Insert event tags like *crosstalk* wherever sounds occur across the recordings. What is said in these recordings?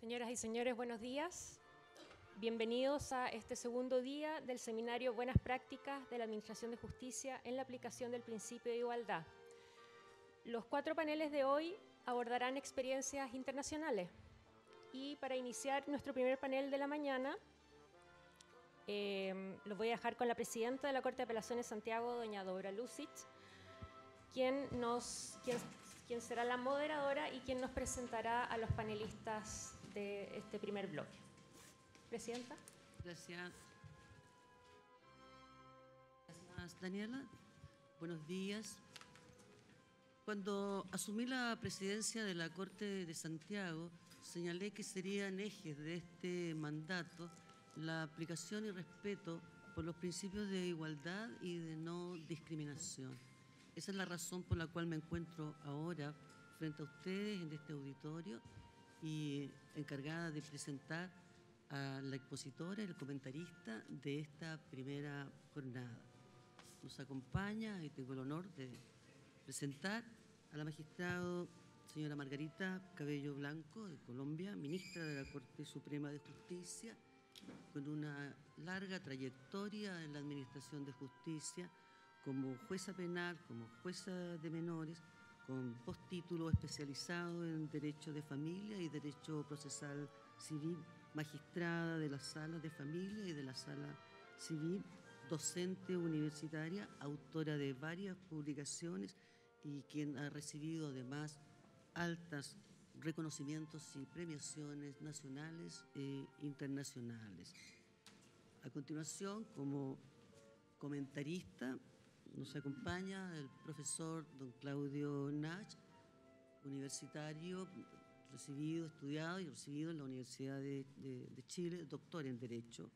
Señoras y señores, buenos días. Bienvenidos a este segundo día del seminario Buenas Prácticas de la Administración de Justicia en la aplicación del principio de igualdad. Los cuatro paneles de hoy abordarán experiencias internacionales. Y para iniciar nuestro primer panel de la mañana, eh, los voy a dejar con la presidenta de la Corte de Apelaciones Santiago, doña Dora Lucic, quien, quien será la moderadora y quien nos presentará a los panelistas de este primer bloque. Presidenta. Gracias. Gracias, Daniela. Buenos días. Cuando asumí la presidencia de la Corte de Santiago, señalé que serían ejes de este mandato la aplicación y respeto por los principios de igualdad y de no discriminación. Esa es la razón por la cual me encuentro ahora frente a ustedes en este auditorio y encargada de presentar a la expositora, el comentarista de esta primera jornada. Nos acompaña y tengo el honor de presentar a la magistrado señora Margarita Cabello Blanco de Colombia, ministra de la Corte Suprema de Justicia, con una larga trayectoria en la Administración de Justicia como jueza penal, como jueza de menores con postítulo especializado en Derecho de Familia y Derecho Procesal Civil, magistrada de la Sala de Familia y de la Sala Civil, docente universitaria, autora de varias publicaciones y quien ha recibido además altas reconocimientos y premiaciones nacionales e internacionales. A continuación, como comentarista, nos acompaña el profesor don Claudio Nach, universitario, recibido, estudiado y recibido en la Universidad de, Chile, doctor en Derecho,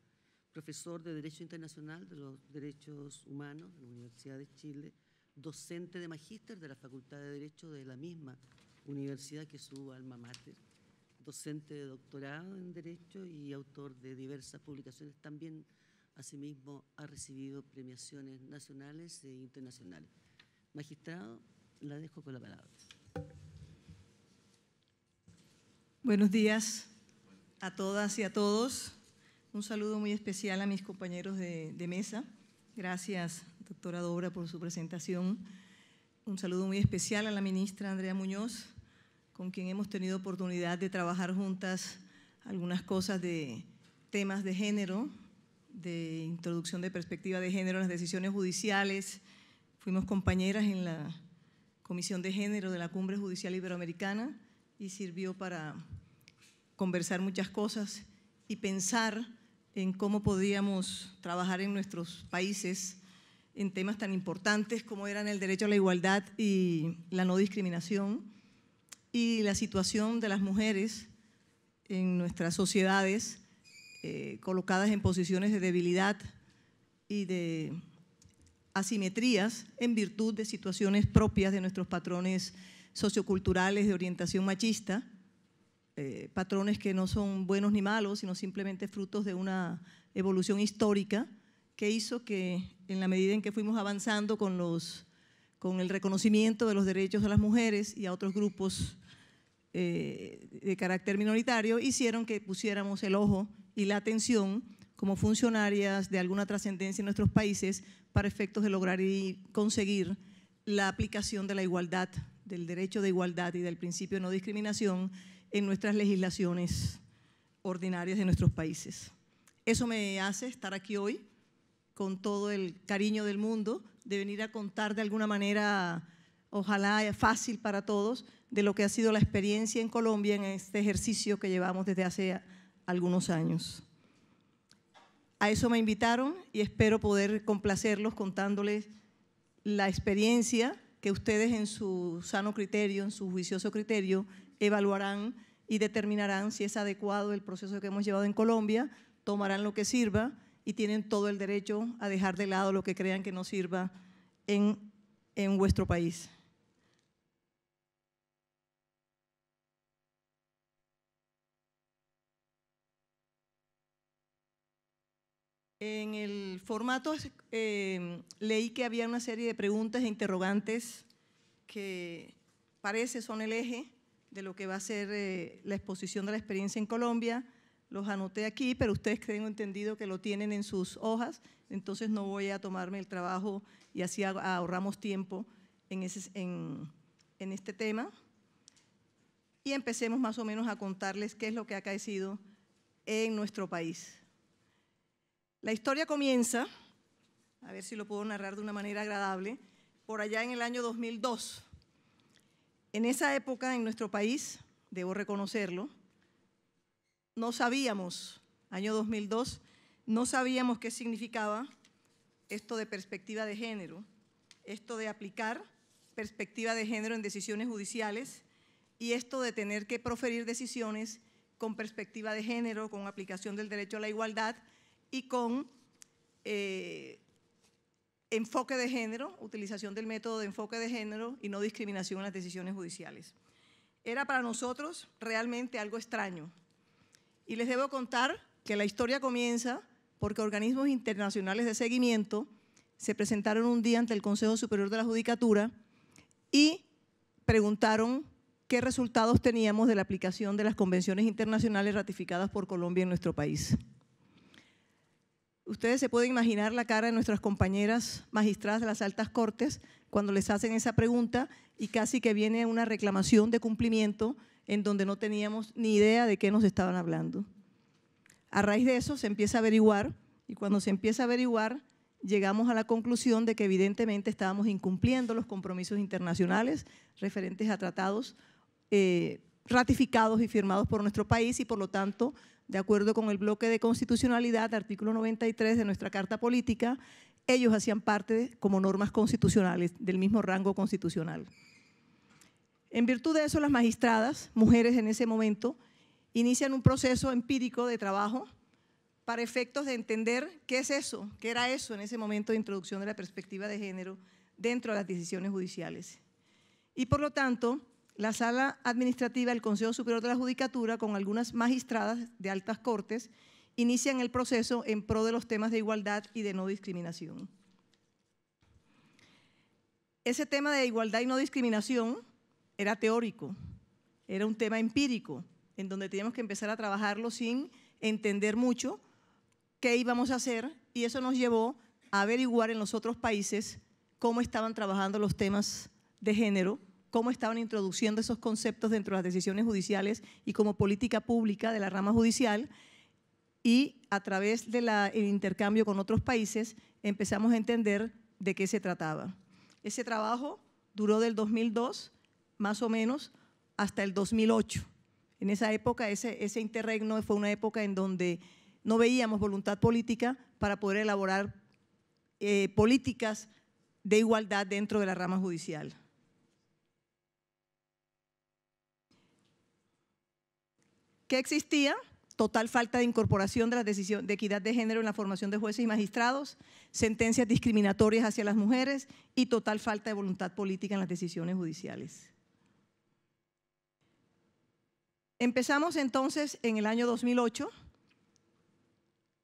profesor de Derecho Internacional de los Derechos Humanos en la Universidad de Chile, docente de magíster de la Facultad de Derecho de la misma universidad que su alma mater, docente de doctorado en Derecho y autor de diversas publicaciones también Asimismo, ha recibido premiaciones nacionales e internacionales. Magistrado, la dejo con la palabra. Buenos días a todas y a todos. Un saludo muy especial a mis compañeros de, de mesa. Gracias, doctora Dobra, por su presentación. Un saludo muy especial a la ministra Andrea Muñoz, con quien hemos tenido oportunidad de trabajar juntas algunas cosas de temas de género, de introducción de perspectiva de género en las decisiones judiciales. Fuimos compañeras en la Comisión de Género de la Cumbre Judicial Iberoamericana y sirvió para conversar muchas cosas y pensar en cómo podíamos trabajar en nuestros países en temas tan importantes como eran el derecho a la igualdad y la no discriminación y la situación de las mujeres en nuestras sociedades eh, colocadas en posiciones de debilidad y de asimetrías en virtud de situaciones propias de nuestros patrones socioculturales de orientación machista, eh, patrones que no son buenos ni malos, sino simplemente frutos de una evolución histórica que hizo que en la medida en que fuimos avanzando con, los, con el reconocimiento de los derechos de las mujeres y a otros grupos eh, de carácter minoritario, hicieron que pusiéramos el ojo y la atención como funcionarias de alguna trascendencia en nuestros países para efectos de lograr y conseguir la aplicación de la igualdad, del derecho de igualdad y del principio de no discriminación en nuestras legislaciones ordinarias de nuestros países. Eso me hace estar aquí hoy con todo el cariño del mundo, de venir a contar de alguna manera, ojalá fácil para todos, de lo que ha sido la experiencia en Colombia en este ejercicio que llevamos desde hace algunos años. A eso me invitaron y espero poder complacerlos contándoles la experiencia que ustedes en su sano criterio, en su juicioso criterio, evaluarán y determinarán si es adecuado el proceso que hemos llevado en Colombia, tomarán lo que sirva y tienen todo el derecho a dejar de lado lo que crean que no sirva en, en vuestro país. En el formato eh, leí que había una serie de preguntas e interrogantes que parece son el eje de lo que va a ser eh, la exposición de la experiencia en Colombia. Los anoté aquí, pero ustedes tengo entendido que lo tienen en sus hojas, entonces no voy a tomarme el trabajo y así ahorramos tiempo en, en este tema. Y empecemos más o menos a contarles qué es lo que ha caecido en nuestro país. La historia comienza, a ver si lo puedo narrar de una manera agradable, por allá en el año 2002. En esa época en nuestro país, debo reconocerlo, no sabíamos, año 2002, no sabíamos qué significaba esto de perspectiva de género, esto de aplicar perspectiva de género en decisiones judiciales y esto de tener que proferir decisiones con perspectiva de género, con aplicación del derecho a la igualdad y con eh, enfoque de género, utilización del método de enfoque de género y no discriminación en las decisiones judiciales. Era para nosotros realmente algo extraño. Y les debo contar que la historia comienza porque organismos internacionales de seguimiento se presentaron un día ante el Consejo Superior de la Judicatura y preguntaron qué resultados teníamos de la aplicación de las convenciones internacionales ratificadas por Colombia en nuestro país. Ustedes se pueden imaginar la cara de nuestras compañeras magistradas de las altas cortes cuando les hacen esa pregunta y casi que viene una reclamación de cumplimiento en donde no teníamos ni idea de qué nos estaban hablando. A raíz de eso se empieza a averiguar y cuando se empieza a averiguar llegamos a la conclusión de que evidentemente estábamos incumpliendo los compromisos internacionales referentes a tratados eh, ratificados y firmados por nuestro país y por lo tanto de acuerdo con el bloque de constitucionalidad, artículo 93 de nuestra Carta Política, ellos hacían parte como normas constitucionales del mismo rango constitucional. En virtud de eso, las magistradas, mujeres en ese momento, inician un proceso empírico de trabajo para efectos de entender qué es eso, qué era eso en ese momento de introducción de la perspectiva de género dentro de las decisiones judiciales. Y por lo tanto, la sala administrativa del Consejo Superior de la Judicatura, con algunas magistradas de altas cortes, inician el proceso en pro de los temas de igualdad y de no discriminación. Ese tema de igualdad y no discriminación era teórico, era un tema empírico, en donde teníamos que empezar a trabajarlo sin entender mucho qué íbamos a hacer y eso nos llevó a averiguar en los otros países cómo estaban trabajando los temas de género cómo estaban introduciendo esos conceptos dentro de las decisiones judiciales y como política pública de la rama judicial. Y a través del intercambio con otros países empezamos a entender de qué se trataba. Ese trabajo duró del 2002, más o menos, hasta el 2008. En esa época, ese, interregno fue una época en donde no veíamos voluntad política para poder elaborar eh, políticas de igualdad dentro de la rama judicial. que existía total falta de incorporación de la decisión de equidad de género en la formación de jueces y magistrados, sentencias discriminatorias hacia las mujeres y total falta de voluntad política en las decisiones judiciales. Empezamos entonces en el año 2008,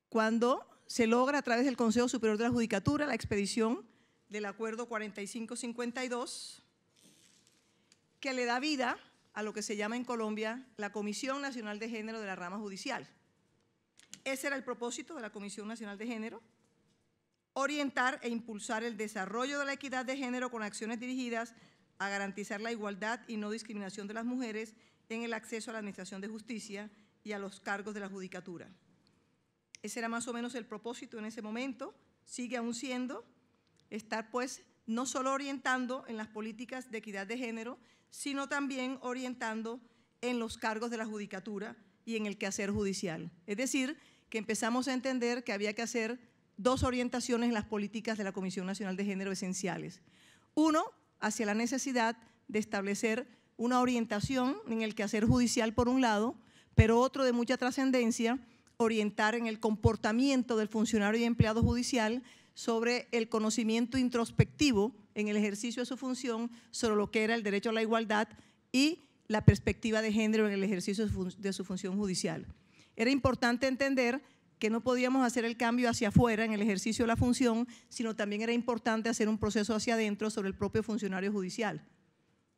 cuando se logra a través del Consejo Superior de la Judicatura la expedición del Acuerdo 4552, que le da vida a lo que se llama en Colombia la Comisión Nacional de Género de la Rama Judicial. Ese era el propósito de la Comisión Nacional de Género, orientar e impulsar el desarrollo de la equidad de género con acciones dirigidas a garantizar la igualdad y no discriminación de las mujeres en el acceso a la administración de justicia y a los cargos de la judicatura. Ese era más o menos el propósito en ese momento, sigue aún siendo, estar pues no solo orientando en las políticas de equidad de género, sino también orientando en los cargos de la judicatura y en el quehacer judicial. Es decir, que empezamos a entender que había que hacer dos orientaciones en las políticas de la Comisión Nacional de Género esenciales. Uno, hacia la necesidad de establecer una orientación en el quehacer judicial por un lado, pero otro de mucha trascendencia, orientar en el comportamiento del funcionario y empleado judicial sobre el conocimiento introspectivo en el ejercicio de su función, sobre lo que era el derecho a la igualdad y la perspectiva de género en el ejercicio de su función judicial. Era importante entender que no podíamos hacer el cambio hacia afuera en el ejercicio de la función, sino también era importante hacer un proceso hacia adentro sobre el propio funcionario judicial,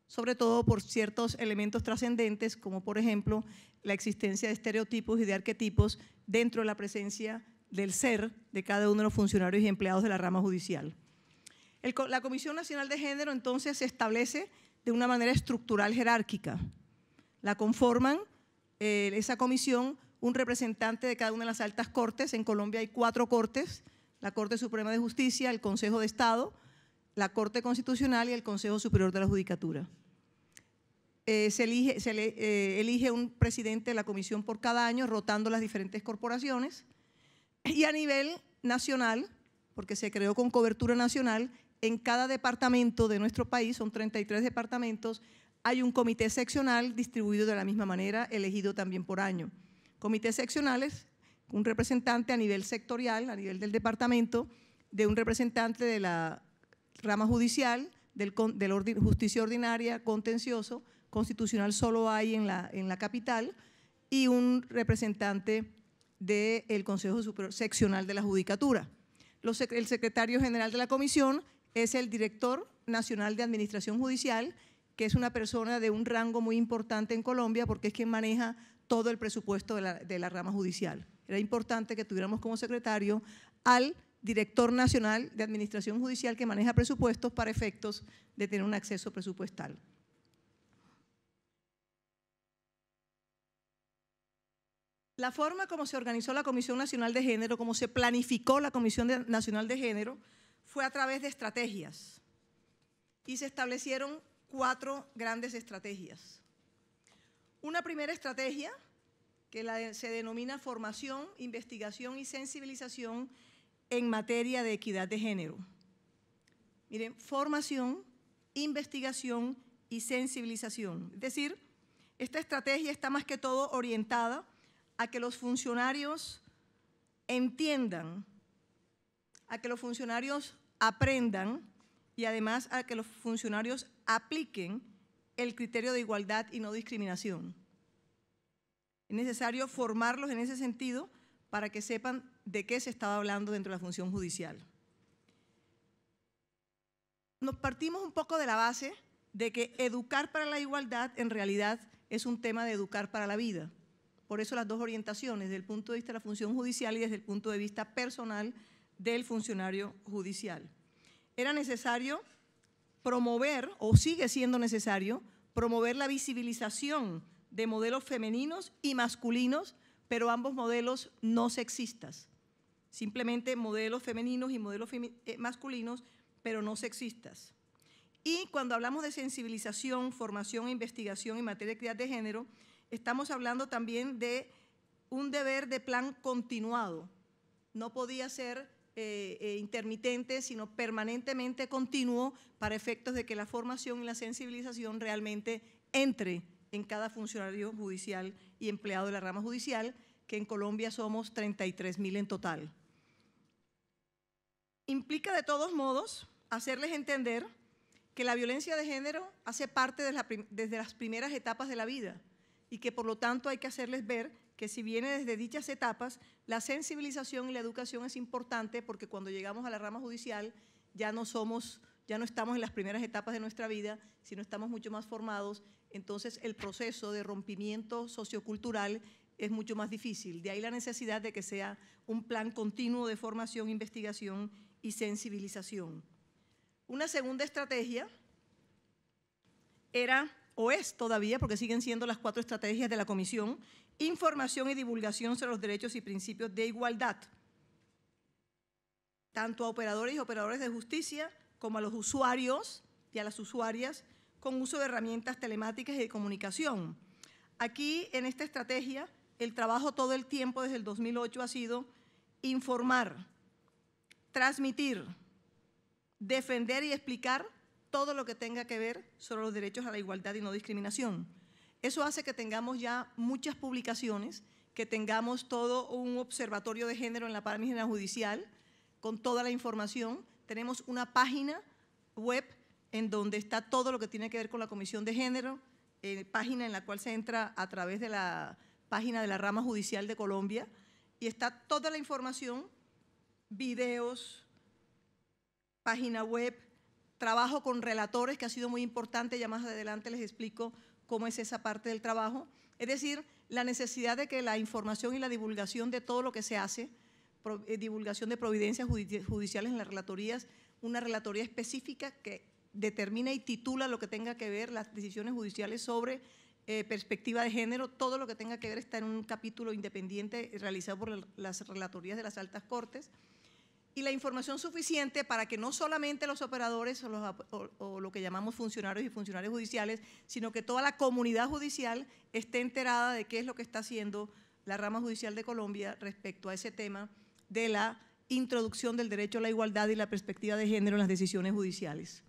sobre todo por ciertos elementos trascendentes, como por ejemplo la existencia de estereotipos y de arquetipos dentro de la presencia del ser de cada uno de los funcionarios y empleados de la rama judicial. la Comisión Nacional de Género entonces se establece de una manera estructural jerárquica. La conforman eh, esa comisión un representante de cada una de las altas cortes. En Colombia hay cuatro cortes, la Corte Suprema de Justicia, el Consejo de Estado, la Corte Constitucional y el Consejo Superior de la Judicatura. Eh, se eh, elige un presidente de la comisión por cada año, rotando las diferentes corporaciones. Y a nivel nacional, porque se creó con cobertura nacional, en cada departamento de nuestro país, son 33 departamentos, hay un comité seccional distribuido de la misma manera, elegido también por año. Comités seccionales, un representante a nivel sectorial, a nivel del departamento, de un representante de la rama judicial, del, del justicia ordinaria, contencioso, constitucional solo hay en la, en la capital, y un representante del Consejo Seccional de la Judicatura. el secretario general de la comisión es el director nacional de Administración Judicial, que es una persona de un rango muy importante en Colombia porque es quien maneja todo el presupuesto de la rama judicial. Era importante que tuviéramos como secretario al director nacional de Administración Judicial que maneja presupuestos para efectos de tener un acceso presupuestal. La forma como se organizó la Comisión Nacional de Género, como se planificó la Comisión Nacional de Género, fue a través de estrategias. Y se establecieron cuatro grandes estrategias. Una primera estrategia, que se denomina formación, investigación y sensibilización en materia de equidad de género. Miren, formación, investigación y sensibilización. Es decir, esta estrategia está más que todo orientada a que los funcionarios entiendan, a que los funcionarios aprendan y además a que los funcionarios apliquen el criterio de igualdad y no discriminación. Es necesario formarlos en ese sentido para que sepan de qué se estaba hablando dentro de la función judicial. Nos partimos un poco de la base de que educar para la igualdad en realidad es un tema de educar para la vida por eso las dos orientaciones, desde el punto de vista de la función judicial y desde el punto de vista personal del funcionario judicial. Era necesario promover, o sigue siendo necesario, promover la visibilización de modelos femeninos y masculinos, pero ambos modelos no sexistas. Simplemente modelos femeninos y modelos eh, masculinos, pero no sexistas. Y cuando hablamos de sensibilización, formación e investigación en materia de equidad de género, estamos hablando también de un deber de plan continuado. No podía ser eh, eh, intermitente, sino permanentemente continuo para efectos de que la formación y la sensibilización realmente entre en cada funcionario judicial y empleado de la rama judicial, que en Colombia somos 33 mil en total. Implica de todos modos hacerles entender que la violencia de género hace parte desde las primeras etapas de la vida y que por lo tanto hay que hacerles ver que si viene desde dichas etapas, la sensibilización y la educación es importante porque cuando llegamos a la rama judicial ya no somos, ya no estamos en las primeras etapas de nuestra vida, sino estamos mucho más formados, entonces el proceso de rompimiento sociocultural es mucho más difícil. De ahí la necesidad de que sea un plan continuo de formación, investigación y sensibilización. Una segunda estrategia era o es todavía, porque siguen siendo las cuatro estrategias de la Comisión, información y divulgación sobre los derechos y principios de igualdad, tanto a operadores y operadores de justicia como a los usuarios y a las usuarias con uso de herramientas telemáticas y de comunicación. Aquí, en esta estrategia, el trabajo todo el tiempo desde el 2008 ha sido informar, transmitir, defender y explicar todo lo que tenga que ver sobre los derechos a la igualdad y no discriminación. Eso hace que tengamos ya muchas publicaciones, que tengamos todo un observatorio de género en la página judicial, con toda la información. Tenemos una página web en donde está todo lo que tiene que ver con la Comisión de Género, eh, página en la cual se entra a través de la página de la rama judicial de Colombia, y está toda la información, videos, página web, trabajo con relatores, que ha sido muy importante, ya más adelante les explico cómo es esa parte del trabajo. Es decir, la necesidad de que la información y la divulgación de todo lo que se hace, eh, divulgación de providencias judiciales en las relatorías, una relatoría específica que determina y titula lo que tenga que ver las decisiones judiciales sobre eh, perspectiva de género, todo lo que tenga que ver está en un capítulo independiente realizado por las relatorías de las altas cortes y la información suficiente para que no solamente los operadores o, lo que llamamos funcionarios y funcionarios judiciales, sino que toda la comunidad judicial esté enterada de qué es lo que está haciendo la rama judicial de Colombia respecto a ese tema de la introducción del derecho a la igualdad y la perspectiva de género en las decisiones judiciales.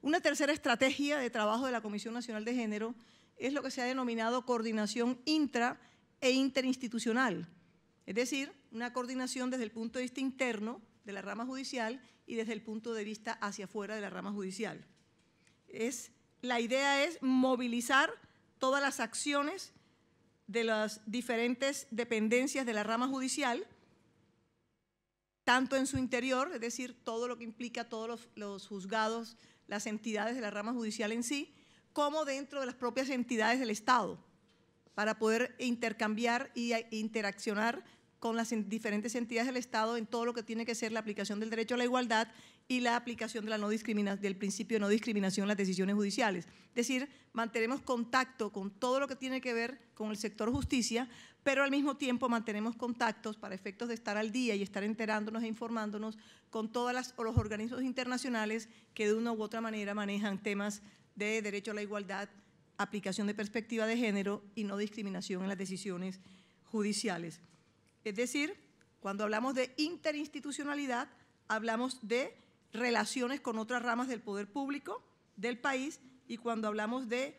Una tercera estrategia de trabajo de la Comisión Nacional de Género es lo que se ha denominado coordinación intra e interinstitucional, es decir, una coordinación desde el punto de vista interno de la rama judicial y desde el punto de vista hacia afuera de la rama judicial. Es, la idea es movilizar todas las acciones de las diferentes dependencias de la rama judicial, tanto en su interior, es decir, todo lo que implica todos los, juzgados, las entidades de la rama judicial en sí, como dentro de las propias entidades del Estado, para poder intercambiar e interaccionar con las diferentes entidades del Estado en todo lo que tiene que ser la aplicación del derecho a la igualdad y la aplicación de la no del principio de no discriminación en las decisiones judiciales. Es decir, mantenemos contacto con todo lo que tiene que ver con el sector justicia, pero al mismo tiempo mantenemos contactos para efectos de estar al día y estar enterándonos e informándonos con todos los organismos internacionales que de una u otra manera manejan temas de derecho a la igualdad, aplicación de perspectiva de género y no discriminación en las decisiones judiciales. Es decir, cuando hablamos de interinstitucionalidad, hablamos de relaciones con otras ramas del poder público del país y cuando hablamos de,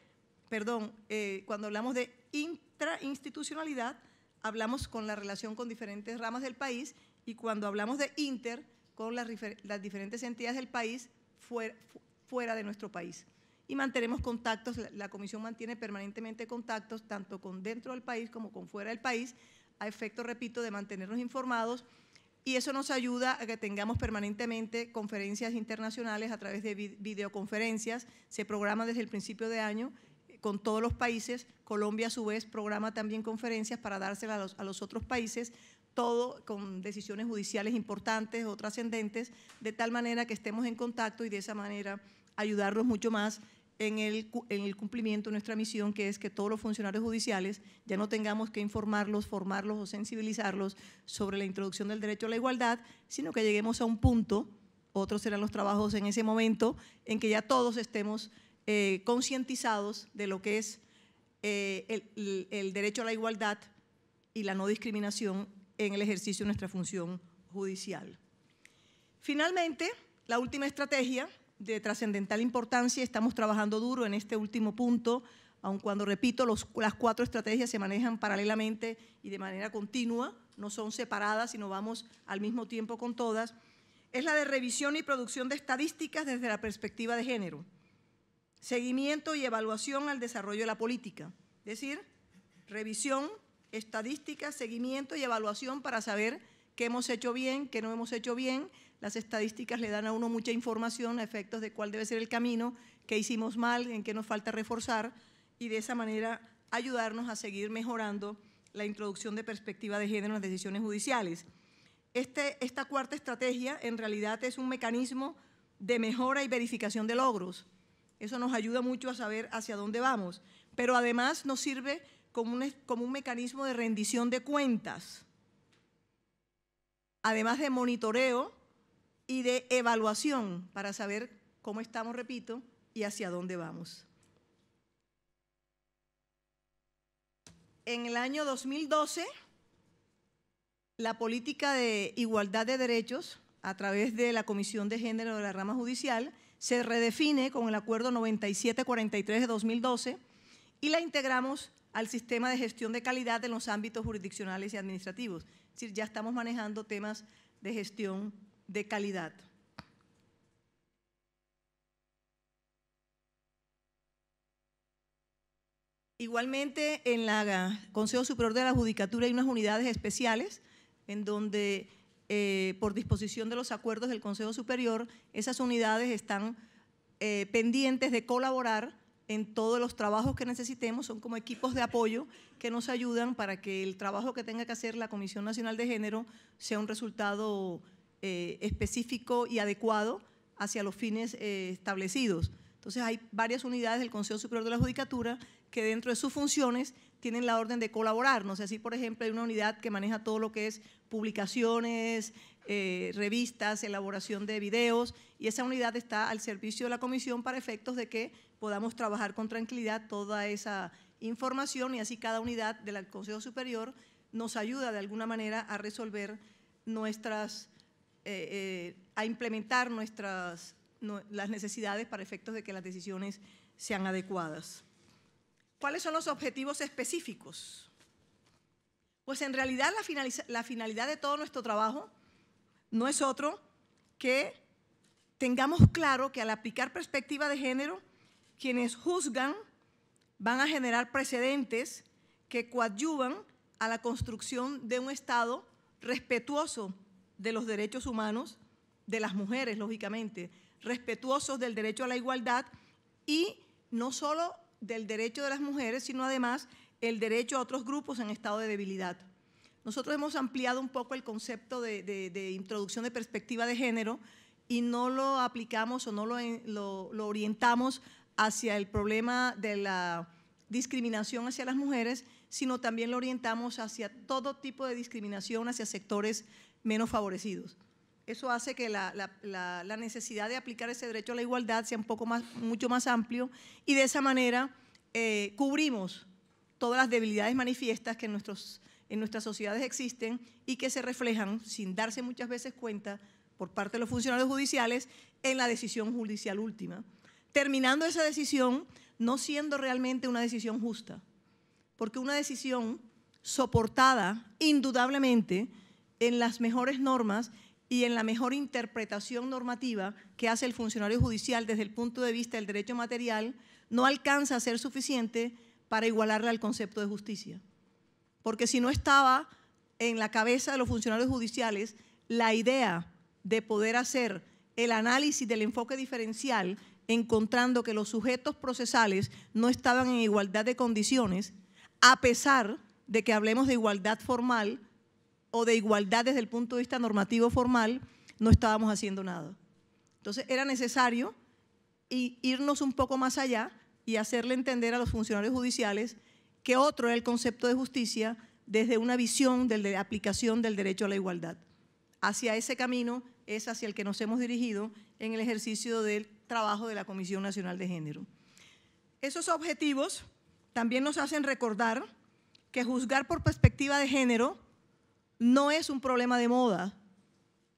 perdón, eh, cuando hablamos de intrainstitucionalidad, hablamos con la relación con diferentes ramas del país y cuando hablamos de inter, con las, diferentes entidades del país fuera, de nuestro país. Y mantenemos contactos, la comisión mantiene permanentemente contactos tanto con dentro del país como con fuera del país a efecto, repito, de mantenernos informados y eso nos ayuda a que tengamos permanentemente conferencias internacionales a través de videoconferencias. Se programa desde el principio de año eh, con todos los países. Colombia, a su vez, programa también conferencias para dárselas a los, a los otros países, todo con decisiones judiciales importantes o trascendentes, de tal manera que estemos en contacto y de esa manera ayudarnos mucho más en el, cumplimiento de nuestra misión, que es que todos los funcionarios judiciales ya no tengamos que informarlos, formarlos o sensibilizarlos sobre la introducción del derecho a la igualdad, sino que lleguemos a un punto, otros serán los trabajos en ese momento, en que ya todos estemos eh, concientizados de lo que es eh, el, el derecho a la igualdad y la no discriminación en el ejercicio de nuestra función judicial. Finalmente, la última estrategia de trascendental importancia. Estamos trabajando duro en este último punto, aun cuando, repito, las cuatro estrategias se manejan paralelamente y de manera continua, no son separadas, sino vamos al mismo tiempo con todas. Es la de revisión y producción de estadísticas desde la perspectiva de género. Seguimiento y evaluación al desarrollo de la política. Es decir, revisión, estadísticas, seguimiento y evaluación para saber qué hemos hecho bien, qué no hemos hecho bien, las estadísticas le dan a uno mucha información a efectos de cuál debe ser el camino, qué hicimos mal, en qué nos falta reforzar y de esa manera ayudarnos a seguir mejorando la introducción de perspectiva de género en las decisiones judiciales. Este, esta cuarta estrategia en realidad es un mecanismo de mejora y verificación de logros. Eso nos ayuda mucho a saber hacia dónde vamos, pero además nos sirve como un mecanismo de rendición de cuentas, además de monitoreo y de evaluación para saber cómo estamos, repito, y hacia dónde vamos. En el año 2012, la política de igualdad de derechos a través de la Comisión de Género de la Rama Judicial se redefine con el Acuerdo 9743 de 2012 y la integramos al sistema de gestión de calidad en los ámbitos jurisdiccionales y administrativos. Es decir, ya estamos manejando temas de gestión de calidad. Igualmente, en la Consejo Superior de la Judicatura hay unas unidades especiales en donde, eh, por disposición de los acuerdos del Consejo Superior, esas unidades están eh, pendientes de colaborar en todos los trabajos que necesitemos, son como equipos de apoyo que nos ayudan para que el trabajo que tenga que hacer la Comisión Nacional de Género sea un resultado eh, específico y adecuado hacia los fines eh, establecidos. Entonces hay varias unidades del Consejo Superior de la Judicatura que dentro de sus funciones tienen la orden de colaborar. No sé si, por ejemplo, hay una unidad que maneja todo lo que es publicaciones, eh, revistas, elaboración de videos, y esa unidad está al servicio de la comisión para efectos de que podamos trabajar con tranquilidad toda esa información y así cada unidad del Consejo Superior nos ayuda de alguna manera a resolver nuestras eh, eh, a implementar nuestras, las necesidades para efectos de que las decisiones sean adecuadas. ¿Cuáles son los objetivos específicos? Pues en realidad la, la finalidad de todo nuestro trabajo no es otro que tengamos claro que al aplicar perspectiva de género, quienes juzgan van a generar precedentes que coadyuvan a la construcción de un Estado respetuoso de los derechos humanos de las mujeres, lógicamente, respetuosos del derecho a la igualdad y no solo del derecho de las mujeres, sino además el derecho a otros grupos en estado de debilidad. Nosotros hemos ampliado un poco el concepto de, introducción de perspectiva de género y no lo aplicamos o no lo, lo, lo orientamos hacia el problema de la discriminación hacia las mujeres, sino también lo orientamos hacia todo tipo de discriminación hacia sectores menos favorecidos. Eso hace que la, necesidad de aplicar ese derecho a la igualdad sea un poco más, mucho más amplio y de esa manera eh, cubrimos todas las debilidades manifiestas que nuestros, en nuestras sociedades existen y que se reflejan, sin darse muchas veces cuenta, por parte de los funcionarios judiciales en la decisión judicial última. Terminando esa decisión no siendo realmente una decisión justa, porque una decisión soportada indudablemente en las mejores normas y en la mejor interpretación normativa que hace el funcionario judicial desde el punto de vista del derecho material, no alcanza a ser suficiente para igualarle al concepto de justicia. Porque si no estaba en la cabeza de los funcionarios judiciales la idea de poder hacer el análisis del enfoque diferencial, encontrando que los sujetos procesales no estaban en igualdad de condiciones, a pesar de que hablemos de igualdad formal, o de igualdad desde el punto de vista normativo formal, no estábamos haciendo nada. Entonces era necesario irnos un poco más allá y hacerle entender a los funcionarios judiciales que otro era el concepto de justicia desde una visión de aplicación del derecho a la igualdad. Hacia ese camino es hacia el que nos hemos dirigido en el ejercicio del trabajo de la Comisión Nacional de Género. Esos objetivos también nos hacen recordar que juzgar por perspectiva de género no es un problema de moda.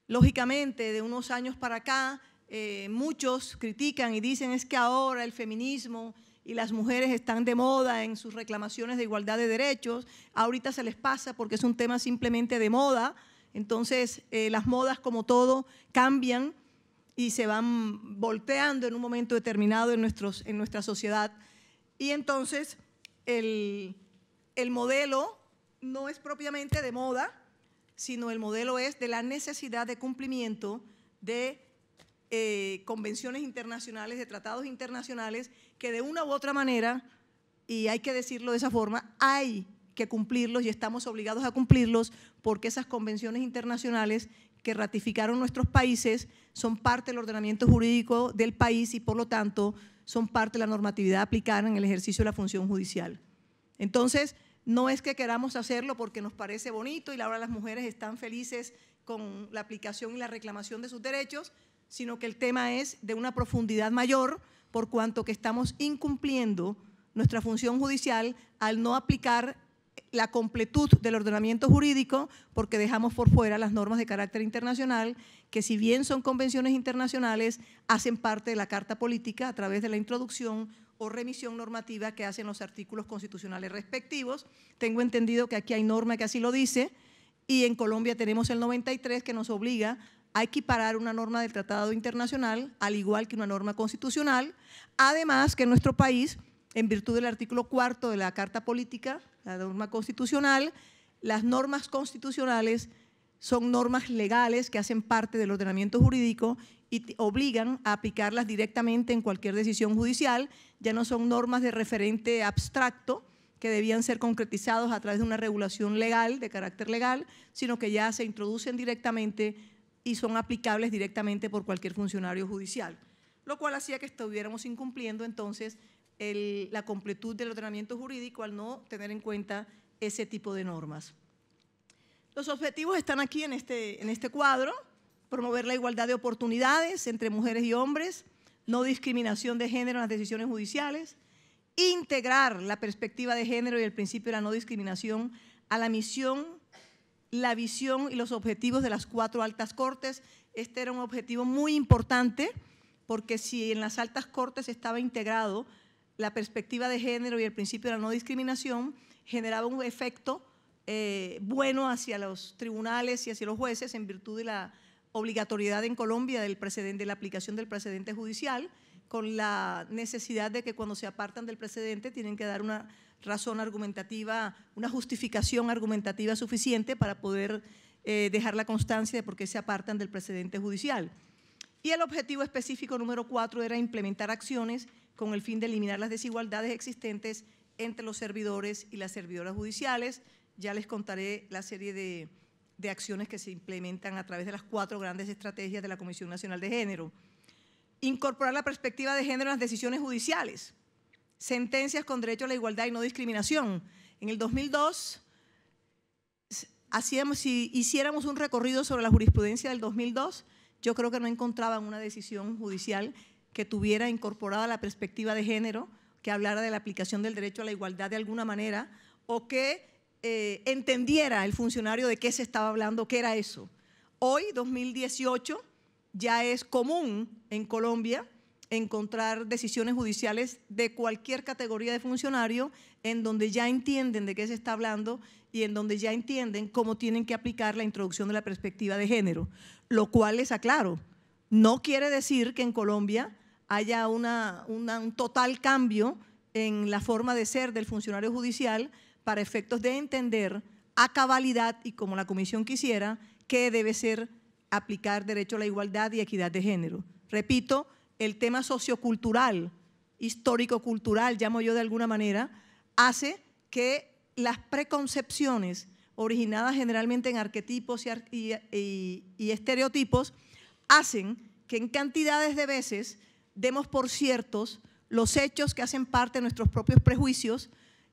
Lógicamente, de unos años para acá, eh, muchos critican y dicen es que ahora el feminismo y las mujeres están de moda en sus reclamaciones de igualdad de derechos, ahorita se les pasa porque es un tema simplemente de moda, entonces eh, las modas como todo cambian y se van volteando en un momento determinado en, nuestros, en nuestra sociedad. Y entonces el modelo no es propiamente de moda, sino el modelo es de la necesidad de cumplimiento de eh, convenciones internacionales, de tratados internacionales, que de una u otra manera, y hay que decirlo de esa forma, hay que cumplirlos y estamos obligados a cumplirlos porque esas convenciones internacionales que ratificaron nuestros países son parte del ordenamiento jurídico del país y por lo tanto son parte de la normatividad aplicada en el ejercicio de la función judicial. Entonces, no es que queramos hacerlo porque nos parece bonito y ahora las mujeres están felices con la aplicación y la reclamación de sus derechos, sino que el tema es de una profundidad mayor por cuanto que estamos incumpliendo nuestra función judicial al no aplicar la completud del ordenamiento jurídico porque dejamos por fuera las normas de carácter internacional que si bien son convenciones internacionales, hacen parte de la Carta Política a través de la introducción o remisión normativa que hacen los artículos constitucionales respectivos. Tengo entendido que aquí hay norma que así lo dice y en Colombia tenemos el 93 que nos obliga a equiparar una norma del Tratado Internacional al igual que una norma constitucional. Además que en nuestro país, en virtud del artículo cuarto de la Carta Política, la norma constitucional, las normas constitucionales son normas legales que hacen parte del ordenamiento jurídico y obligan a aplicarlas directamente en cualquier decisión judicial, ya no son normas de referente abstracto que debían ser concretizados a través de una regulación legal, de carácter legal, sino que ya se introducen directamente y son aplicables directamente por cualquier funcionario judicial, lo cual hacía que estuviéramos incumpliendo entonces la completud del ordenamiento jurídico al no tener en cuenta ese tipo de normas. Los objetivos están aquí en este, en este cuadro. Promover la igualdad de oportunidades entre mujeres y hombres, no discriminación de género en las decisiones judiciales, integrar la perspectiva de género y el principio de la no discriminación a la misión, la visión y los objetivos de las cuatro altas cortes. Este era un objetivo muy importante porque si en las altas cortes estaba integrado la perspectiva de género y el principio de la no discriminación, generaba un efecto eh, bueno hacia los tribunales y hacia los jueces en virtud de la obligatoriedad en Colombia del precedente, de la aplicación del precedente judicial, con la necesidad de que cuando se apartan del precedente tienen que dar una razón argumentativa, una justificación argumentativa suficiente para poder eh, dejar la constancia de por qué se apartan del precedente judicial. Y el objetivo específico número cuatro era implementar acciones con el fin de eliminar las desigualdades existentes entre los servidores y las servidoras judiciales, ya les contaré la serie de, acciones que se implementan a través de las cuatro grandes estrategias de la Comisión Nacional de Género. Incorporar la perspectiva de género en las decisiones judiciales. Sentencias con derecho a la igualdad y no discriminación. En el 2002, hacíamos, si hiciéramos un recorrido sobre la jurisprudencia del 2002, yo creo que no encontraban una decisión judicial que tuviera incorporada la perspectiva de género, que hablara de la aplicación del derecho a la igualdad de alguna manera o que eh, entendiera el funcionario de qué se estaba hablando, qué era eso. Hoy, 2018, ya es común en Colombia encontrar decisiones judiciales de cualquier categoría de funcionario en donde ya entienden de qué se está hablando y en donde ya entienden cómo tienen que aplicar la introducción de la perspectiva de género, lo cual les aclaro, no quiere decir que en Colombia haya un total cambio en la forma de ser del funcionario judicial, para efectos de entender a cabalidad y como la comisión quisiera, que debe ser aplicar derecho a la igualdad y equidad de género. Repito, el tema sociocultural, histórico-cultural, llamo yo de alguna manera, hace que las preconcepciones originadas generalmente en arquetipos y, y estereotipos hacen que en cantidades de veces demos por ciertos los hechos que hacen parte de nuestros propios prejuicios,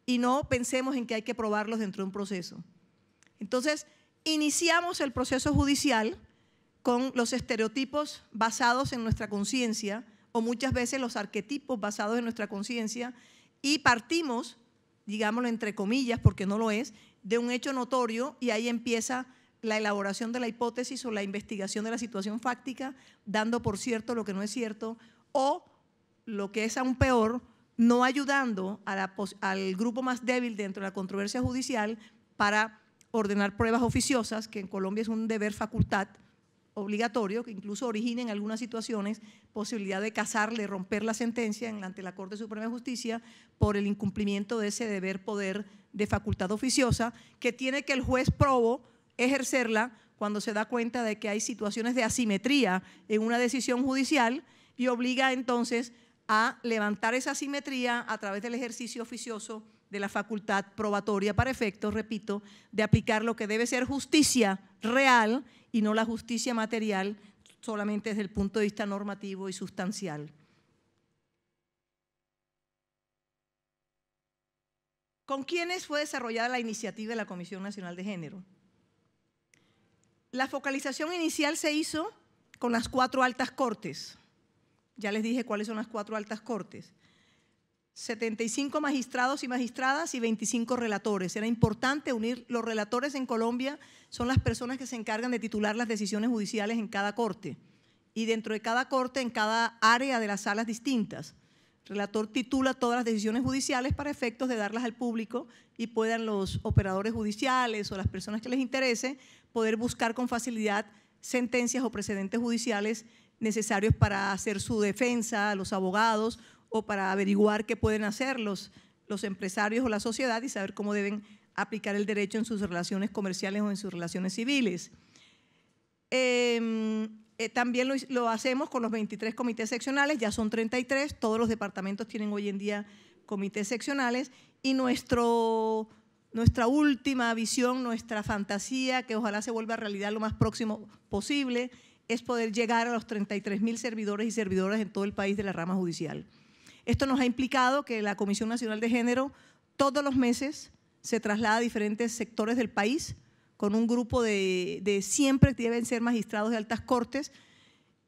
y no pensemos en que hay que probarlos dentro de un proceso. Entonces, iniciamos el proceso judicial con los estereotipos basados en nuestra conciencia o muchas veces los arquetipos basados en nuestra conciencia y partimos, digámoslo entre comillas porque no lo es, de un hecho notorio y ahí empieza la elaboración de la hipótesis o la investigación de la situación fáctica, dando por cierto lo que no es cierto o lo que es aún peor, no ayudando al grupo más débil dentro de la controversia judicial para ordenar pruebas oficiosas, que en Colombia es un deber facultad obligatorio, que incluso origina en algunas situaciones posibilidad de casarle, romper la sentencia ante la Corte Suprema de Justicia por el incumplimiento de ese deber poder de facultad oficiosa, que tiene que el juez probo ejercerla cuando se da cuenta de que hay situaciones de asimetría en una decisión judicial y obliga entonces a levantar esa simetría a través del ejercicio oficioso de la facultad probatoria para efectos, repito, de aplicar lo que debe ser justicia real y no la justicia material solamente desde el punto de vista normativo y sustancial. ¿Con quiénes fue desarrollada la iniciativa de la Comisión Nacional de Género? La focalización inicial se hizo con las cuatro altas cortes, ya les dije cuáles son las cuatro altas cortes. 75 magistrados y magistradas y 25 relatores. Era importante unir los relatores en Colombia, son las personas que se encargan de titular las decisiones judiciales en cada corte y dentro de cada corte en cada área de las salas distintas. El relator titula todas las decisiones judiciales para efectos de darlas al público y puedan los operadores judiciales o las personas que les interese poder buscar con facilidad sentencias o precedentes judiciales necesarios para hacer su defensa, los abogados, o para averiguar qué pueden hacer los, empresarios o la sociedad y saber cómo deben aplicar el derecho en sus relaciones comerciales o en sus relaciones civiles. Em, eh, también lo, hacemos con los 23 comités seccionales, ya son 33, todos los departamentos tienen hoy en día comités seccionales y nuestro, nuestra última visión, nuestra fantasía, que ojalá se vuelva a realidad lo más próximo posible, es poder llegar a los 33.000 servidores y servidoras en todo el país de la rama judicial. Esto nos ha implicado que la Comisión Nacional de Género todos los meses se traslada a diferentes sectores del país con un grupo de, siempre deben ser magistrados de altas cortes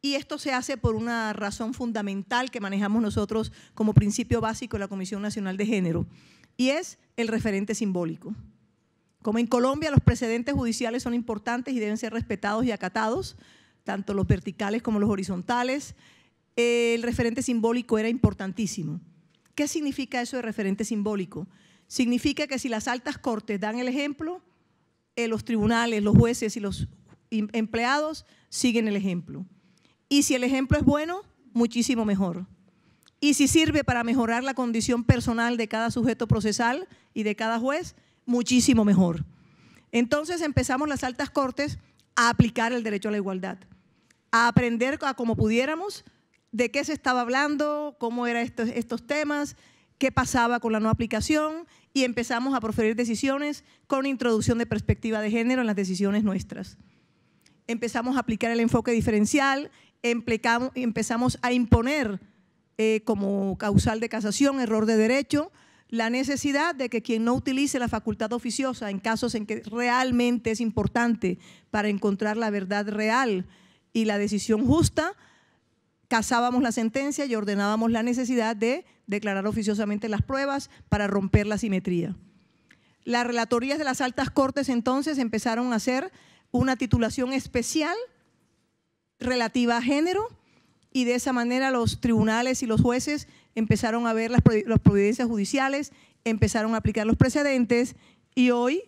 y esto se hace por una razón fundamental que manejamos nosotros como principio básico de la Comisión Nacional de Género y es el referente simbólico. Como en Colombia los precedentes judiciales son importantes y deben ser respetados y acatados, tanto los verticales como los horizontales. El referente simbólico era importantísimo. ¿Qué significa eso de referente simbólico? Significa que si las altas cortes dan el ejemplo, eh, los tribunales, los jueces y los em, empleados siguen el ejemplo. Y si el ejemplo es bueno, muchísimo mejor. Y si sirve para mejorar la condición personal de cada sujeto procesal y de cada juez, muchísimo mejor. Entonces empezamos las altas cortes a aplicar el derecho a la igualdad a aprender a como pudiéramos de qué se estaba hablando, cómo eran estos, temas, qué pasaba con la nueva aplicación y empezamos a proferir decisiones con introducción de perspectiva de género en las decisiones nuestras. Empezamos a aplicar el enfoque diferencial, empezamos a imponer eh, como causal de casación, error de derecho, la necesidad de que quien no utilice la facultad oficiosa en casos en que realmente es importante para encontrar la verdad real, y la decisión justa, casábamos la sentencia y ordenábamos la necesidad de declarar oficiosamente las pruebas para romper la simetría. Las relatorías de las altas cortes entonces empezaron a hacer una titulación especial relativa a género y de esa manera los tribunales y los jueces empezaron a ver las, las providencias judiciales, empezaron a aplicar los precedentes y hoy,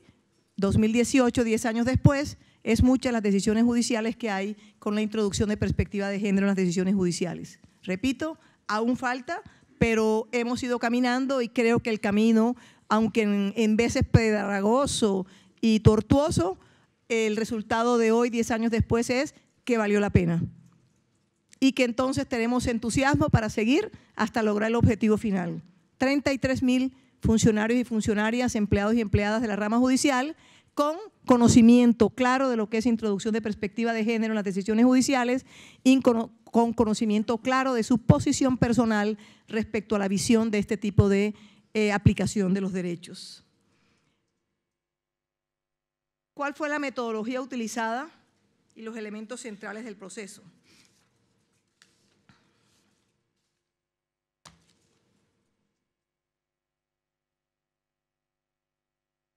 2018, 10 años después, es muchas las decisiones judiciales que hay con la introducción de perspectiva de género en las decisiones judiciales. Repito, aún falta, pero hemos ido caminando y creo que el camino, aunque en, veces pedagoso y tortuoso, el resultado de hoy, 10 años después, es que valió la pena. Y que entonces tenemos entusiasmo para seguir hasta lograr el objetivo final. 33 mil funcionarios y funcionarias, empleados y empleadas de la rama judicial, con conocimiento claro de lo que es introducción de perspectiva de género en las decisiones judiciales y con conocimiento claro de su posición personal respecto a la visión de este tipo de eh, aplicación de los derechos. ¿Cuál fue la metodología utilizada y los elementos centrales del proceso?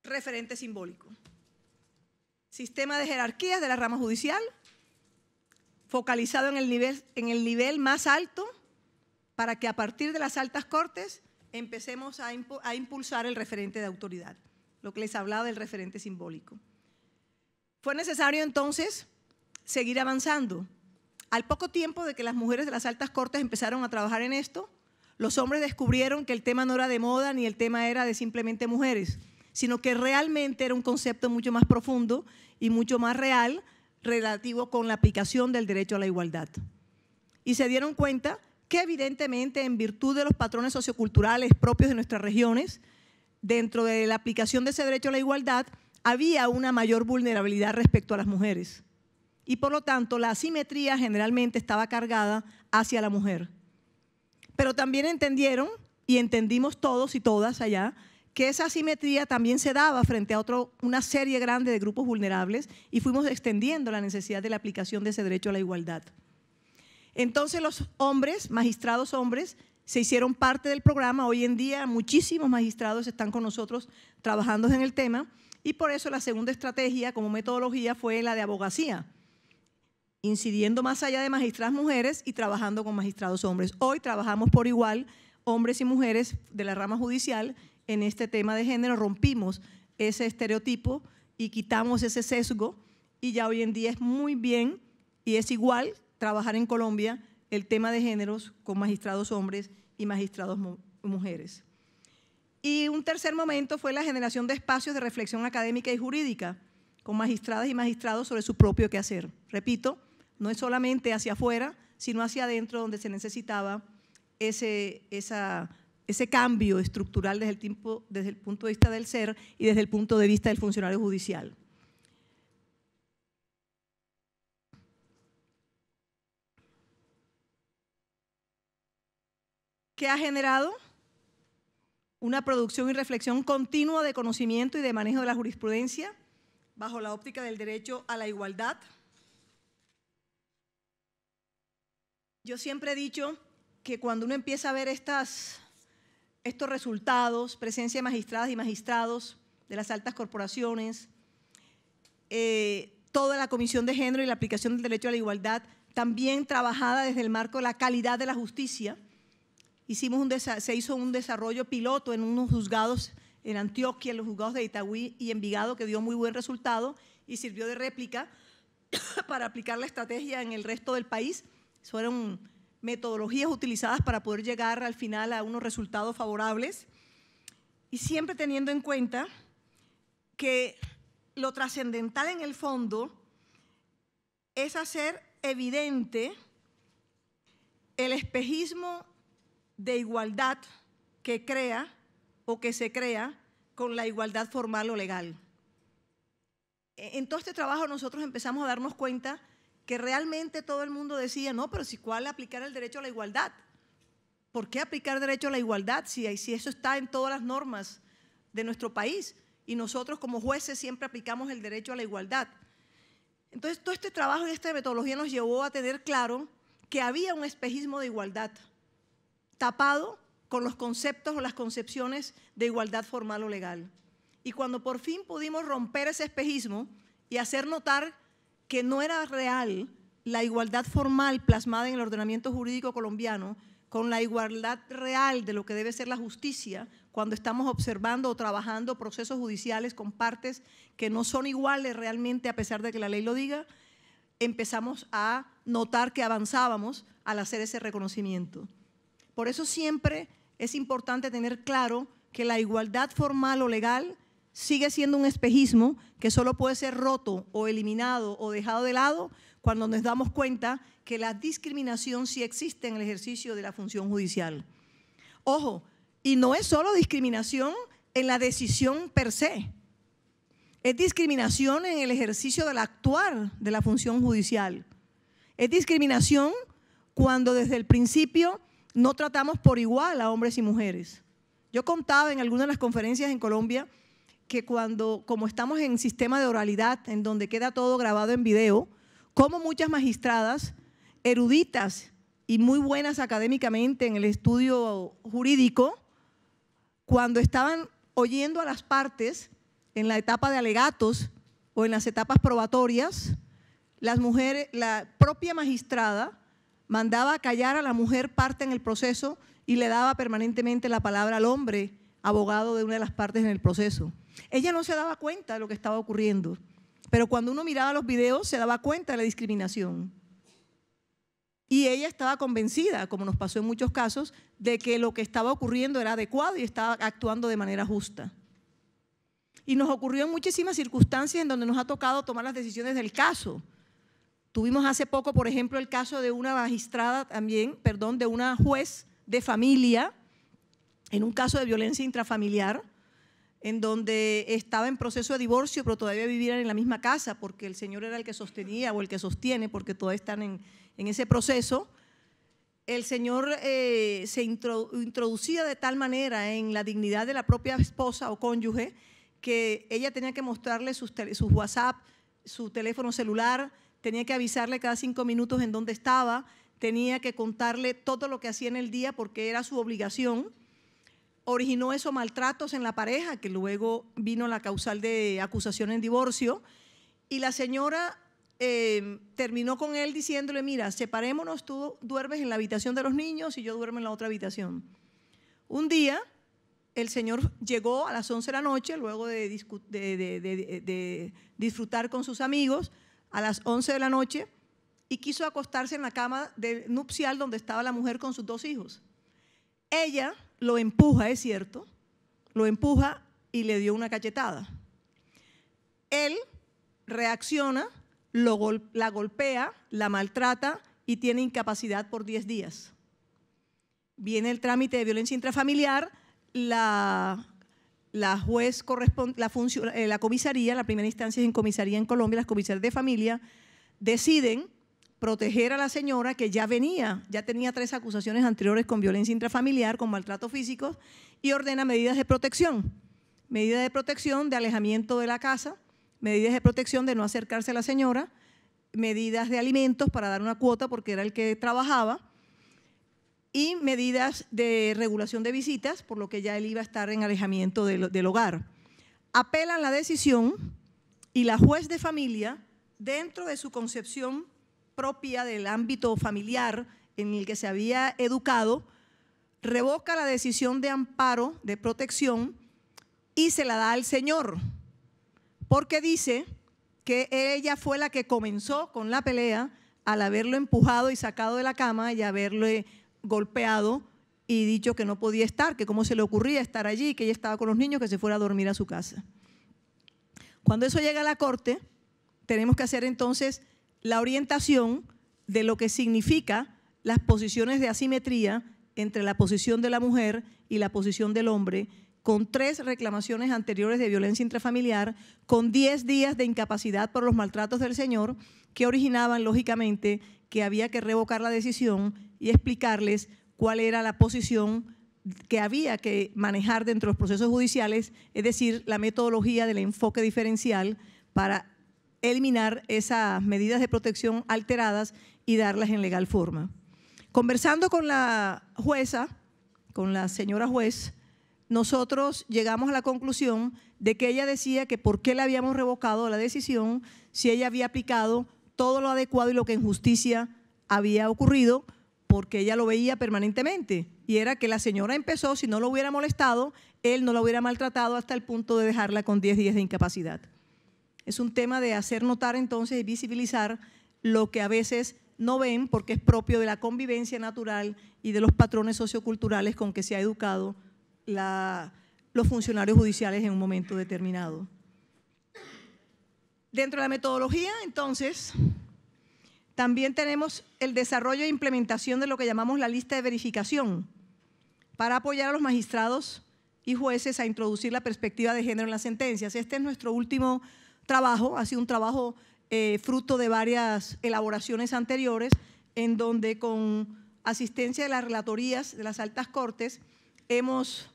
Referente simbólico. Sistema de jerarquías de la rama judicial, focalizado en el nivel, en el nivel más alto, para que a partir de las altas cortes empecemos a, a impulsar el referente de autoridad, lo que les hablaba del referente simbólico. Fue necesario entonces seguir avanzando. Al poco tiempo de que las mujeres de las altas cortes empezaron a trabajar en esto, los hombres descubrieron que el tema no era de moda ni el tema era de simplemente mujeres, sino que realmente era un concepto mucho más profundo y mucho más real relativo con la aplicación del derecho a la igualdad. Y se dieron cuenta que evidentemente en virtud de los patrones socioculturales propios de nuestras regiones, dentro de la aplicación de ese derecho a la igualdad, había una mayor vulnerabilidad respecto a las mujeres. Y por lo tanto, la asimetría generalmente estaba cargada hacia la mujer. Pero también entendieron, y entendimos todos y todas allá, que esa asimetría también se daba frente a otro, una serie grande de grupos vulnerables y fuimos extendiendo la necesidad de la aplicación de ese derecho a la igualdad. Entonces los hombres, magistrados hombres, se hicieron parte del programa. Hoy en día muchísimos magistrados están con nosotros trabajando en el tema y por eso la segunda estrategia como metodología fue la de abogacía, incidiendo más allá de magistradas mujeres y trabajando con magistrados hombres. Hoy trabajamos por igual hombres y mujeres de la rama judicial en este tema de género, rompimos ese estereotipo y quitamos ese sesgo y ya hoy en día es muy bien y es igual trabajar en Colombia el tema de géneros con magistrados hombres y magistrados mujeres. Y un tercer momento fue la generación de espacios de reflexión académica y jurídica con magistradas y magistrados sobre su propio quehacer. Repito, no es solamente hacia afuera, sino hacia adentro donde se necesitaba ese, esa ese cambio estructural desde el, tiempo, desde el punto de vista del ser y desde el punto de vista del funcionario judicial. que ha generado una producción y reflexión continua de conocimiento y de manejo de la jurisprudencia bajo la óptica del derecho a la igualdad. Yo siempre he dicho que cuando uno empieza a ver estas estos resultados, presencia de magistradas y magistrados de las altas corporaciones, eh, toda la Comisión de Género y la aplicación del derecho a la igualdad, también trabajada desde el marco de la calidad de la justicia. Hicimos un se hizo un desarrollo piloto en unos juzgados en Antioquia, en los juzgados de Itagüí y Envigado, que dio muy buen resultado y sirvió de réplica *coughs* para aplicar la estrategia en el resto del país. Fueron metodologías utilizadas para poder llegar al final a unos resultados favorables y siempre teniendo en cuenta que lo trascendental en el fondo es hacer evidente el espejismo de igualdad que crea o que se crea con la igualdad formal o legal. E-, en todo este trabajo nosotros empezamos a darnos cuenta que realmente todo el mundo decía, no, pero si cuál aplicar el derecho a la igualdad. ¿Por qué aplicar derecho a la igualdad si, si eso está en todas las normas de nuestro país? Y nosotros como jueces siempre aplicamos el derecho a la igualdad. Entonces, todo este trabajo y esta metodología nos llevó a tener claro que había un espejismo de igualdad, tapado con los conceptos o las concepciones de igualdad formal o legal. Y cuando por fin pudimos romper ese espejismo y hacer notar que no era real la igualdad formal plasmada en el ordenamiento jurídico colombiano con la igualdad real de lo que debe ser la justicia cuando estamos observando o trabajando procesos judiciales con partes que no son iguales realmente a pesar de que la ley lo diga, empezamos a notar que avanzábamos al hacer ese reconocimiento. Por eso siempre es importante tener claro que la igualdad formal o legal sigue siendo un espejismo que solo puede ser roto o eliminado o dejado de lado cuando nos damos cuenta que la discriminación sí existe en el ejercicio de la función judicial. Ojo, y no es solo discriminación en la decisión per se, es discriminación en el ejercicio del actuar de la función judicial. Es discriminación cuando desde el principio no tratamos por igual a hombres y mujeres. Yo contaba en algunas de las conferencias en Colombia que cuando, como estamos en sistema de oralidad, en donde queda todo grabado en video, como muchas magistradas eruditas y muy buenas académicamente en el estudio jurídico, cuando estaban oyendo a las partes en la etapa de alegatos o en las etapas probatorias, las mujeres, la propia magistrada mandaba a callar a la mujer parte en el proceso y le daba permanentemente la palabra al hombre, abogado de una de las partes en el proceso. Ella no se daba cuenta de lo que estaba ocurriendo, pero cuando uno miraba los videos se daba cuenta de la discriminación. Y ella estaba convencida, como nos pasó en muchos casos, de que lo que estaba ocurriendo era adecuado y estaba actuando de manera justa. Y nos ocurrió en muchísimas circunstancias en donde nos ha tocado tomar las decisiones del caso. Tuvimos hace poco, por ejemplo, el caso de una magistrada también, perdón, de una juez de familia, en un caso de violencia intrafamiliar, en donde estaba en proceso de divorcio, pero todavía vivían en la misma casa, porque el señor era el que sostenía o el que sostiene, porque todavía están en, ese proceso. El señor eh, se introducía de tal manera en la dignidad de la propia esposa o cónyuge que ella tenía que mostrarle sus, sus WhatsApp, su teléfono celular, tenía que avisarle cada cinco minutos en dónde estaba, tenía que contarle todo lo que hacía en el día porque era su obligación originó esos maltratos en la pareja, que luego vino la causal de acusación en divorcio, y la señora em, terminó con él diciéndole, mira, separémonos, tú duermes en la habitación de los niños y yo duermo en la otra habitación. Un día, el señor llegó a las 11 de la noche, luego de, disfrutar con sus amigos, a las 11 de la noche, y quiso acostarse en la cama de nupcial donde estaba la mujer con sus dos hijos. Ella lo empuja, es cierto, lo empuja y le dio una cachetada. Él reacciona, la golpea, la maltrata y tiene incapacidad por 10 días. Viene el trámite de violencia intrafamiliar, la, la juez la, eh, la comisaría, la primera instancia es en comisaría en Colombia, las comisarias de familia, deciden proteger a la señora que ya venía, ya tenía tres acusaciones anteriores con violencia intrafamiliar, con maltrato físico, y ordena medidas de protección. Medidas de protección de alejamiento de la casa, medidas de protección de no acercarse a la señora, medidas de alimentos para dar una cuota porque era el que trabajaba, y medidas de regulación de visitas, por lo que ya él iba a estar en alejamiento del, hogar. Apelan la decisión y la juez de familia, dentro de su concepción propia del ámbito familiar en el que se había educado, revoca la decisión de amparo, de protección, y se la da al Señor, porque dice que ella fue la que comenzó con la pelea al haberlo empujado y sacado de la cama y haberle golpeado y dicho que no podía estar, que cómo se le ocurría estar allí, que ella estaba con los niños, que se fuera a dormir a su casa. Cuando eso llega a la corte, tenemos que hacer entonces la orientación de lo que significa las posiciones de asimetría entre la posición de la mujer y la posición del hombre, con tres reclamaciones anteriores de violencia intrafamiliar, con diez días de incapacidad por los maltratos del Señor, que originaban, lógicamente, que había que revocar la decisión y explicarles cuál era la posición que había que manejar dentro de los procesos judiciales, es decir, la metodología del enfoque diferencial para eliminar esas medidas de protección alteradas y darlas en legal forma. Conversando con la jueza, con la señora juez, nosotros llegamos a la conclusión de que ella decía que por qué le habíamos revocado la decisión si ella había aplicado todo lo adecuado y lo que en justicia había ocurrido, porque ella lo veía permanentemente. Y era que la señora empezó, si no lo hubiera molestado, él no la hubiera maltratado hasta el punto de dejarla con 10 días de incapacidad. Es un tema de hacer notar entonces y visibilizar lo que a veces no ven porque es propio de la convivencia natural y de los patrones socioculturales con que se ha educado la, los funcionarios judiciales en un momento determinado. Dentro de la metodología, entonces, también tenemos el desarrollo e implementación de lo que llamamos la lista de verificación para apoyar a los magistrados y jueces a introducir la perspectiva de género en las sentencias. Este es nuestro último trabajo, ha sido un trabajo eh, fruto de varias elaboraciones anteriores, en donde con asistencia de las relatorías de las altas cortes hemos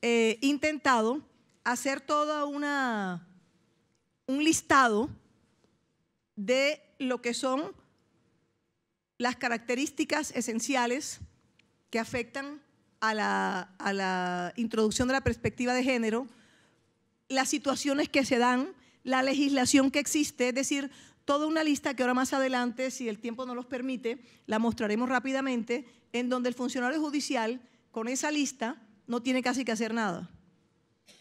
eh, intentado hacer todo una un listado de lo que son las características esenciales que afectan a la, introducción de la perspectiva de género, las situaciones que se dan la legislación que existe, es decir, toda una lista que ahora más adelante, si el tiempo no los permite, la mostraremos rápidamente, en donde el funcionario judicial con esa lista no tiene casi que hacer nada.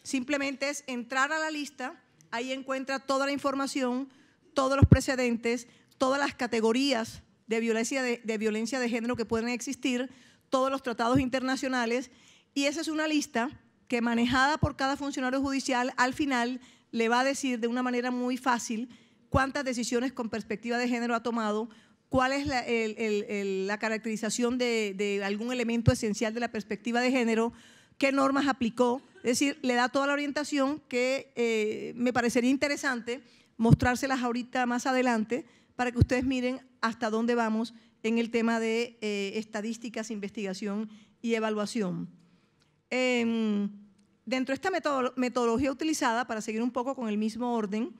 Simplemente es entrar a la lista, ahí encuentra toda la información, todos los precedentes, todas las categorías de violencia de, de violencia de género que pueden existir, todos los tratados internacionales, y esa es una lista que manejada por cada funcionario judicial al final le va a decir de una manera muy fácil cuántas decisiones con perspectiva de género ha tomado, cuál es la, caracterización de, algún elemento esencial de la perspectiva de género, qué normas aplicó. Es decir, le da toda la orientación que eh, me parecería interesante mostrárselas ahorita más adelante para que ustedes miren hasta dónde vamos en el tema de eh, estadísticas, investigación y evaluación. Em, dentro de esta metodología utilizada, para seguir un poco con el mismo orden,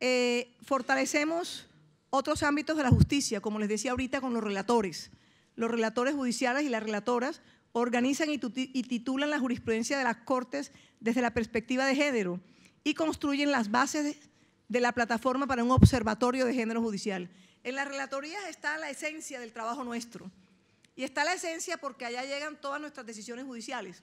eh, fortalecemos otros ámbitos de la justicia, como les decía ahorita con los relatores. Los relatores judiciales y las relatoras organizan y, titulan la jurisprudencia de las Cortes desde la perspectiva de género y construyen las bases de la plataforma para un observatorio de género judicial. En las relatorías está la esencia del trabajo nuestro y está la esencia porque allá llegan todas nuestras decisiones judiciales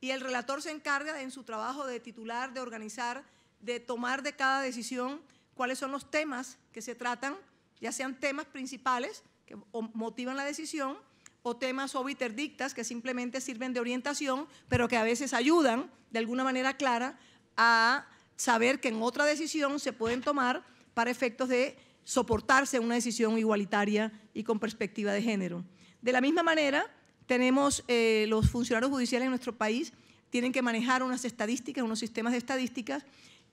y el relator se encarga en su trabajo de titular, de organizar, de tomar de cada decisión cuáles son los temas que se tratan, ya sean temas principales que motivan la decisión o temas obiterdictas que simplemente sirven de orientación, pero que a veces ayudan de alguna manera clara a saber que en otra decisión se pueden tomar para efectos de soportarse una decisión igualitaria y con perspectiva de género. De la misma manera, tenemos eh, los funcionarios judiciales en nuestro país tienen que manejar unas estadísticas, unos sistemas de estadísticas,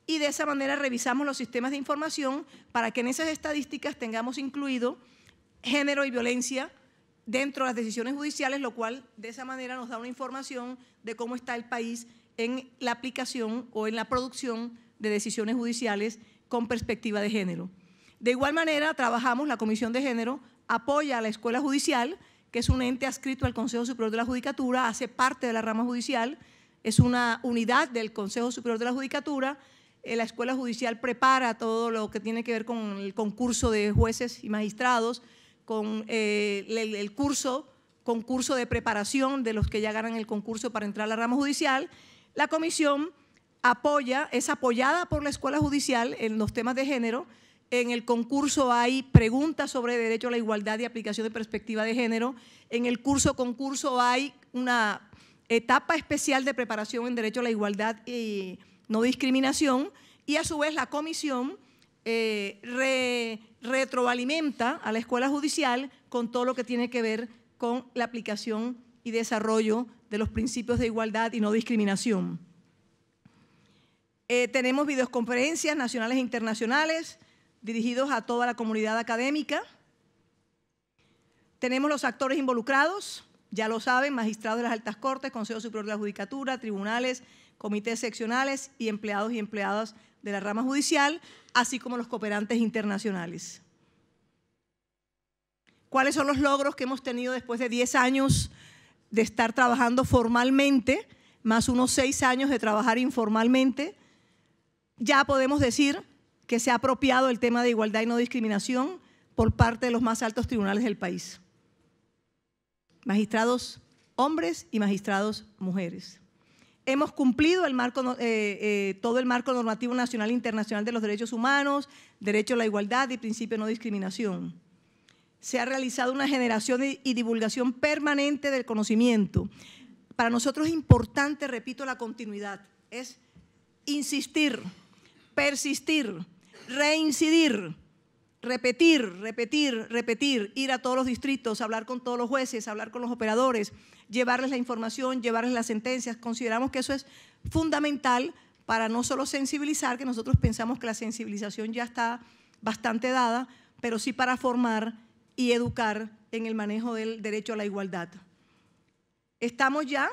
y de esa manera revisamos los sistemas de información para que en esas estadísticas tengamos incluido género y violencia dentro de las decisiones judiciales, lo cual de esa manera nos da una información de cómo está el país en la aplicación o en la producción de decisiones judiciales con perspectiva de género. De igual manera, trabajamos, la Comisión de Género apoya a la Escuela Judicial que es un ente adscrito al Consejo Superior de la Judicatura, hace parte de la rama judicial, es una unidad del Consejo Superior de la Judicatura. Eh, la Escuela Judicial prepara todo lo que tiene que ver con el concurso de jueces y magistrados, con eh, el, curso, concurso de preparación de los que ya ganan el concurso para entrar a la rama judicial. La comisión apoya, es apoyada por la Escuela Judicial en los temas de género, en el concurso hay preguntas sobre derecho a la igualdad y aplicación de perspectiva de género. En el curso concurso hay una etapa especial de preparación en derecho a la igualdad y no discriminación. Y a su vez la comisión eh, retroalimenta a la escuela judicial con todo lo que tiene que ver con la aplicación y desarrollo de los principios de igualdad y no discriminación. Eh, tenemos videoconferencias nacionales e internacionales, dirigidos a toda la comunidad académica. Tenemos los actores involucrados, ya lo saben, magistrados de las altas cortes, Consejo Superior de la Judicatura, tribunales, comités seccionales y empleados y empleadas de la rama judicial, así como los cooperantes internacionales. ¿Cuáles son los logros que hemos tenido después de 10 años de estar trabajando formalmente, más unos 6 años de trabajar informalmente? Ya podemos decir que se ha apropiado el tema de igualdad y no discriminación por parte de los más altos tribunales del país. Magistrados hombres y magistrados mujeres. Hemos cumplido el marco, eh, eh, todo el marco normativo nacional e internacional de los derechos humanos, derecho a la igualdad y principio de no discriminación. Se ha realizado una generación y divulgación permanente del conocimiento. Para nosotros es importante, repito, la continuidad. Es insistir, persistir, reincidir, repetir, repetir, repetir, ir a todos los distritos, hablar con todos los jueces, hablar con los operadores, llevarles la información, llevarles las sentencias. Consideramos que eso es fundamental para no solo sensibilizar, que nosotros pensamos que la sensibilización ya está bastante dada, pero sí para formar y educar en el manejo del derecho a la igualdad. Estamos ya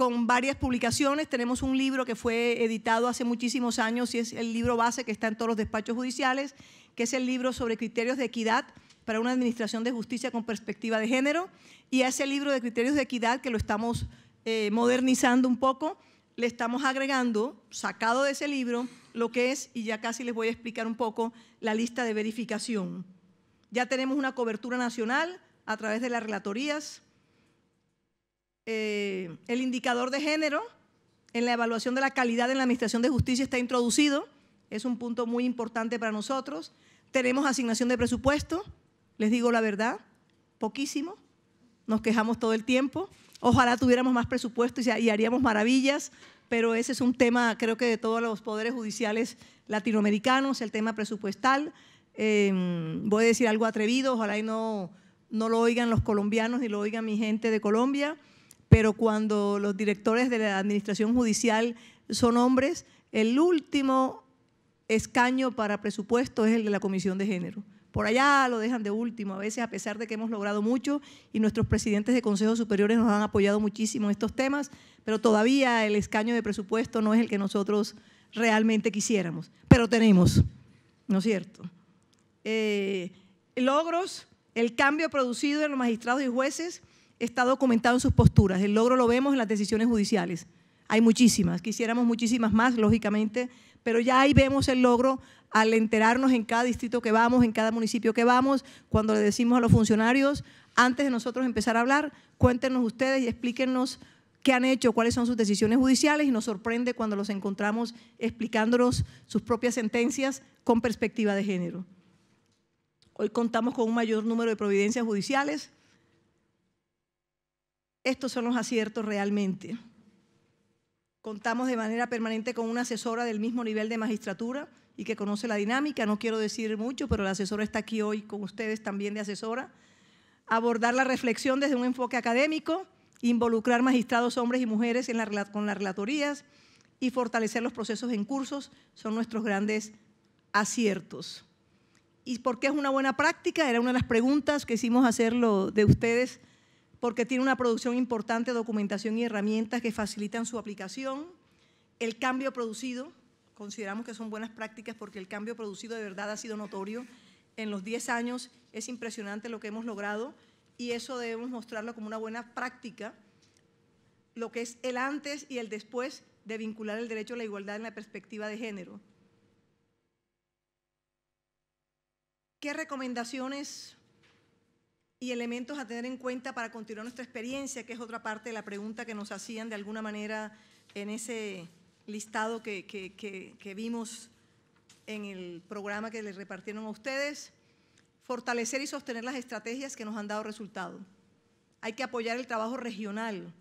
con varias publicaciones. Tenemos un libro que fue editado hace muchísimos años y es el libro base que está en todos los despachos judiciales, que es el libro sobre criterios de equidad para una administración de justicia con perspectiva de género. Y a ese libro de criterios de equidad que lo estamos eh, modernizando un poco, le estamos agregando, sacado de ese libro, lo que es, y ya casi les voy a explicar un poco, la lista de verificación. Ya tenemos una cobertura nacional a través de las relatorías, eh, el indicador de género en la evaluación de la calidad en la Administración de Justicia está introducido. Es un punto muy importante para nosotros. Tenemos asignación de presupuesto, les digo la verdad, poquísimo. Nos quejamos todo el tiempo. Ojalá tuviéramos más presupuesto y haríamos maravillas, pero ese es un tema, creo que de todos los poderes judiciales latinoamericanos, el tema presupuestal. Em, voy a decir algo atrevido, ojalá no, no lo oigan los colombianos ni lo oigan mi gente de Colombia pero cuando los directores de la Administración Judicial son hombres, el último escaño para presupuesto es el de la Comisión de Género. Por allá lo dejan de último, a veces a pesar de que hemos logrado mucho y nuestros presidentes de consejos superiores nos han apoyado muchísimo en estos temas, pero todavía el escaño de presupuesto no es el que nosotros realmente quisiéramos, pero tenemos, ¿no es cierto? Eh, logros, el cambio producido en los magistrados y jueces, está documentado en sus posturas. El logro lo vemos en las decisiones judiciales. Hay muchísimas, quisiéramos muchísimas más, lógicamente, pero ya ahí vemos el logro al enterarnos en cada distrito que vamos, en cada municipio que vamos, cuando le decimos a los funcionarios, antes de nosotros empezar a hablar, cuéntenos ustedes y explíquenos qué han hecho, cuáles son sus decisiones judiciales y nos sorprende cuando los encontramos explicándonos sus propias sentencias con perspectiva de género. Hoy contamos con un mayor número de providencias judiciales, estos son los aciertos realmente. Contamos de manera permanente con una asesora del mismo nivel de magistratura y que conoce la dinámica. No quiero decir mucho, pero la asesora está aquí hoy con ustedes también de asesora. Abordar la reflexión desde un enfoque académico, involucrar magistrados hombres y mujeres en con las relatorías y fortalecer los procesos en cursos son nuestros grandes aciertos. ¿Y por qué es una buena práctica? Era una de las preguntas que hicimos hacerlo de ustedes porque tiene una producción importante de documentación y herramientas que facilitan su aplicación. El cambio producido, consideramos que son buenas prácticas porque el cambio producido de verdad ha sido notorio. En los 10 años es impresionante lo que hemos logrado y eso debemos mostrarlo como una buena práctica, lo que es el antes y el después de vincular el derecho a la igualdad en la perspectiva de género. ¿Qué recomendaciones y elementos a tener en cuenta para continuar nuestra experiencia, que es otra parte de la pregunta que nos hacían de alguna manera en ese listado que, que, que, vimos en el programa que les repartieron a ustedes. Fortalecer y sostener las estrategias que nos han dado resultado. Hay que apoyar el trabajo regional.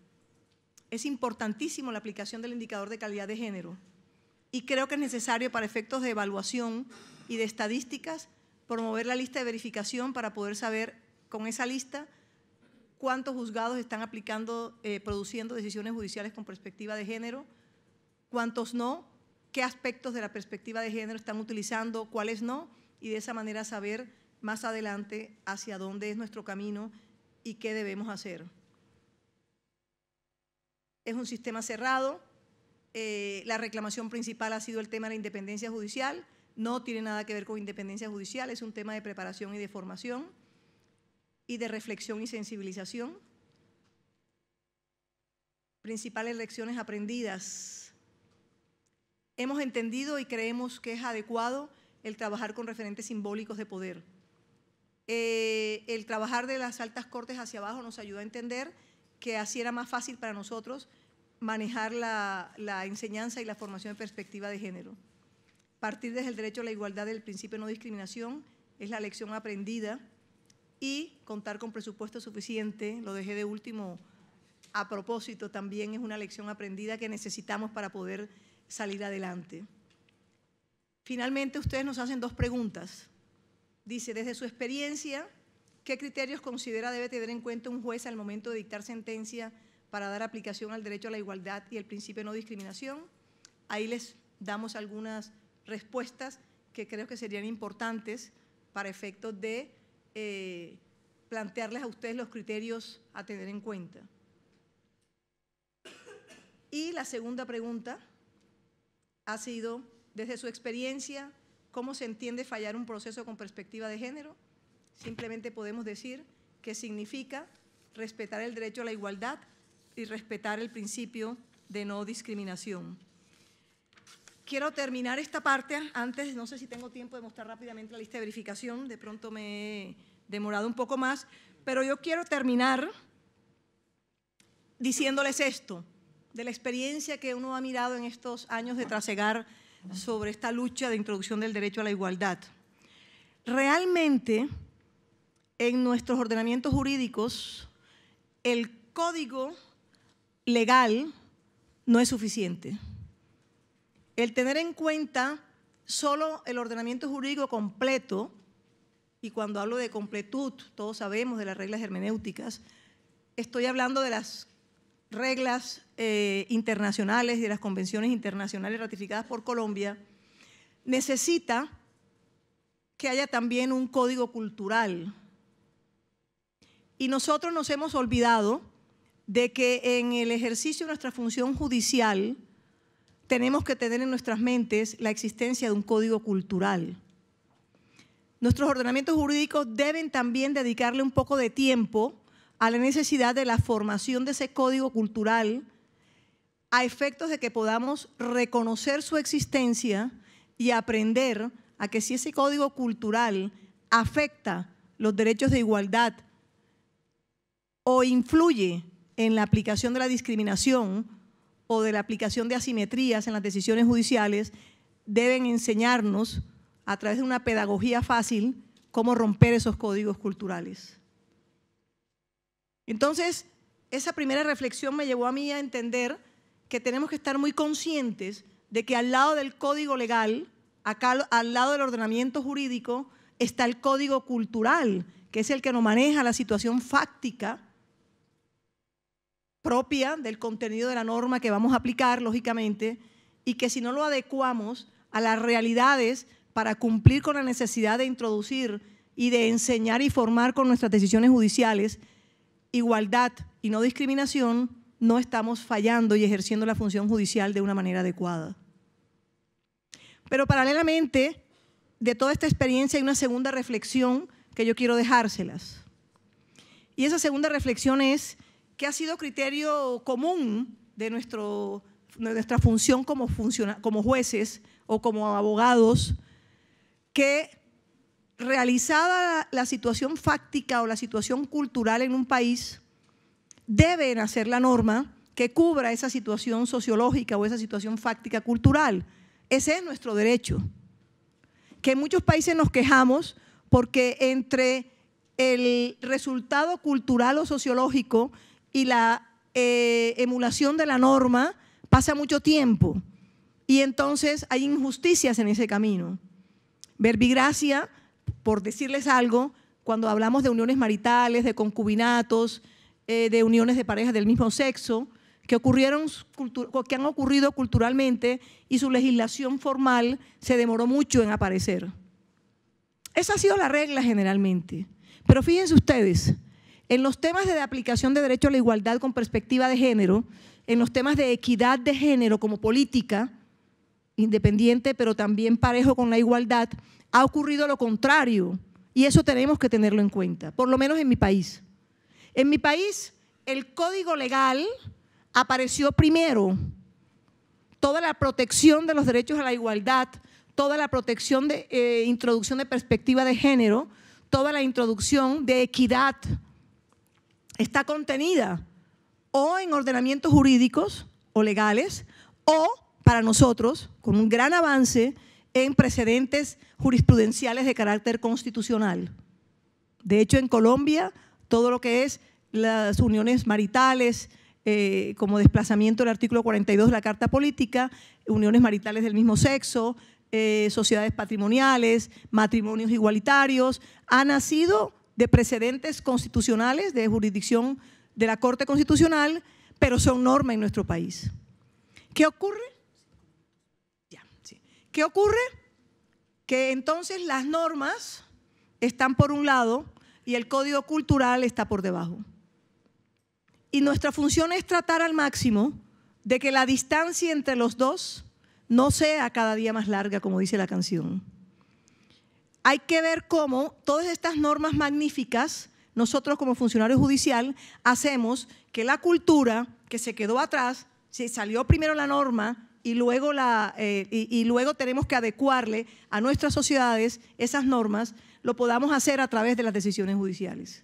Es importantísimo la aplicación del indicador de calidad de género y creo que es necesario para efectos de evaluación y de estadísticas promover la lista de verificación para poder saber con esa lista cuántos juzgados están aplicando, eh, produciendo decisiones judiciales con perspectiva de género, cuántos no, qué aspectos de la perspectiva de género están utilizando, cuáles no, y de esa manera saber más adelante hacia dónde es nuestro camino y qué debemos hacer. Es un sistema cerrado, eh, la reclamación principal ha sido el tema de la independencia judicial, no tiene nada que ver con independencia judicial, es un tema de preparación y de formación y de reflexión y sensibilización. Principales lecciones aprendidas. Hemos entendido y creemos que es adecuado el trabajar con referentes simbólicos de poder. Eh, el trabajar de las altas cortes hacia abajo nos ayuda a entender que así era más fácil para nosotros manejar la, la enseñanza y la formación de perspectiva de género. Partir desde el derecho a la igualdad del principio de no discriminación es la lección aprendida y contar con presupuesto suficiente, lo dejé de último a propósito, también es una lección aprendida que necesitamos para poder salir adelante. Finalmente, ustedes nos hacen dos preguntas. Dice, desde su experiencia, ¿qué criterios considera debe tener en cuenta un juez al momento de dictar sentencia para dar aplicación al derecho a la igualdad y el principio de no discriminación? Ahí les damos algunas respuestas que creo que serían importantes para efectos de eh, plantearles a ustedes los criterios a tener en cuenta. Y la segunda pregunta ha sido, desde su experiencia, ¿cómo se entiende fallar un proceso con perspectiva de género? Simplemente podemos decir que significa respetar el derecho a la igualdad y respetar el principio de no discriminación. Quiero terminar esta parte antes, no sé si tengo tiempo de mostrar rápidamente la lista de verificación, de pronto me he demorado un poco más, pero yo quiero terminar diciéndoles esto, de la experiencia que uno ha mirado en estos años de trasegar sobre esta lucha de introducción del derecho a la igualdad. Realmente, en nuestros ordenamientos jurídicos, el código legal no es suficiente el tener en cuenta solo el ordenamiento jurídico completo, y cuando hablo de completud, todos sabemos de las reglas hermenéuticas, estoy hablando de las reglas eh, internacionales y de las convenciones internacionales ratificadas por Colombia, necesita que haya también un código cultural. Y nosotros nos hemos olvidado de que en el ejercicio de nuestra función judicial, tenemos que tener en nuestras mentes la existencia de un código cultural. Nuestros ordenamientos jurídicos deben también dedicarle un poco de tiempo a la necesidad de la formación de ese código cultural a efectos de que podamos reconocer su existencia y aprender a que si ese código cultural afecta los derechos de igualdad o influye en la aplicación de la discriminación, o de la aplicación de asimetrías en las decisiones judiciales deben enseñarnos a través de una pedagogía fácil cómo romper esos códigos culturales. Entonces, esa primera reflexión me llevó a mí a entender que tenemos que estar muy conscientes de que al lado del código legal, al lado del ordenamiento jurídico, está el código cultural, que es el que nos maneja la situación fáctica propia del contenido de la norma que vamos a aplicar, lógicamente, y que si no lo adecuamos a las realidades para cumplir con la necesidad de introducir y de enseñar y formar con nuestras decisiones judiciales igualdad y no discriminación, no estamos fallando y ejerciendo la función judicial de una manera adecuada. Pero paralelamente, de toda esta experiencia hay una segunda reflexión que yo quiero dejárselas. Y esa segunda reflexión es que ha sido criterio común de, nuestro, nuestra función como, como jueces o como abogados, que realizada la situación fáctica o la situación cultural en un país, deben hacer la norma que cubra esa situación sociológica o esa situación fáctica cultural. Ese es nuestro derecho. Que en muchos países nos quejamos porque entre el resultado cultural o sociológico y la eh, emulación de la norma pasa mucho tiempo y entonces hay injusticias en ese camino. Verbigracia, por decirles algo, cuando hablamos de uniones maritales, de concubinatos, eh, de uniones de parejas del mismo sexo, que, ocurrieron, que han ocurrido culturalmente y su legislación formal se demoró mucho en aparecer. Esa ha sido la regla generalmente. Pero fíjense ustedes, en los temas de aplicación de derecho a la igualdad con perspectiva de género, en los temas de equidad de género como política, independiente pero también parejo con la igualdad, ha ocurrido lo contrario. Y eso tenemos que tenerlo en cuenta, por lo menos en mi país. En mi país, el código legal apareció primero. Toda la protección de los derechos a la igualdad, toda la protección de eh, introducción de perspectiva de género, toda la introducción de equidad está contenida o en ordenamientos jurídicos o legales o para nosotros, con un gran avance, en precedentes jurisprudenciales de carácter constitucional. De hecho, en Colombia, todo lo que es las uniones maritales, eh, como desplazamiento del artículo 42 de la Carta Política, uniones maritales del mismo sexo, eh, sociedades patrimoniales, matrimonios igualitarios, ha nacido de precedentes constitucionales de jurisdicción de la Corte Constitucional, pero son norma en nuestro país. ¿Qué ocurre? ¿Qué ocurre? Que entonces las normas están por un lado y el código cultural está por debajo. Y nuestra función es tratar al máximo de que la distancia entre los dos no sea cada día más larga, como dice la canción hay que ver cómo todas estas normas magníficas, nosotros como funcionario judicial, hacemos que la cultura que se quedó atrás, si salió primero la norma, y luego, eh, y, luego tenemos que adecuarle a nuestras sociedades esas normas, lo podamos hacer a través de las decisiones judiciales.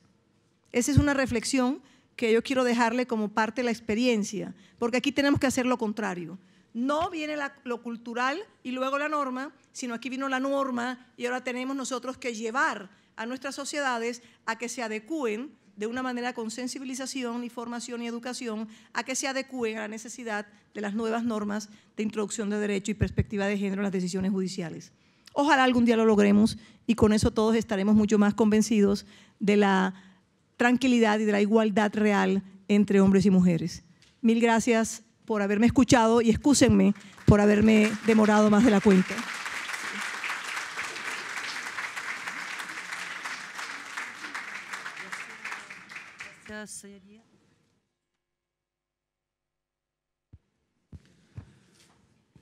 Esa es una reflexión que yo quiero dejarle como parte de la experiencia, porque aquí tenemos que hacer lo contrario. No viene lo cultural y luego la norma, sino aquí vino la norma y ahora tenemos nosotros que llevar a nuestras sociedades a que se adecúen de una manera con sensibilización y formación y educación a que se adecúen a la necesidad de las nuevas normas de introducción de derecho y perspectiva de género en las decisiones judiciales. Ojalá algún día lo logremos y con eso todos estaremos mucho más convencidos de la tranquilidad y de la igualdad real entre hombres y mujeres. Mil gracias por haberme escuchado y excúsenme por haberme demorado más de la cuenta.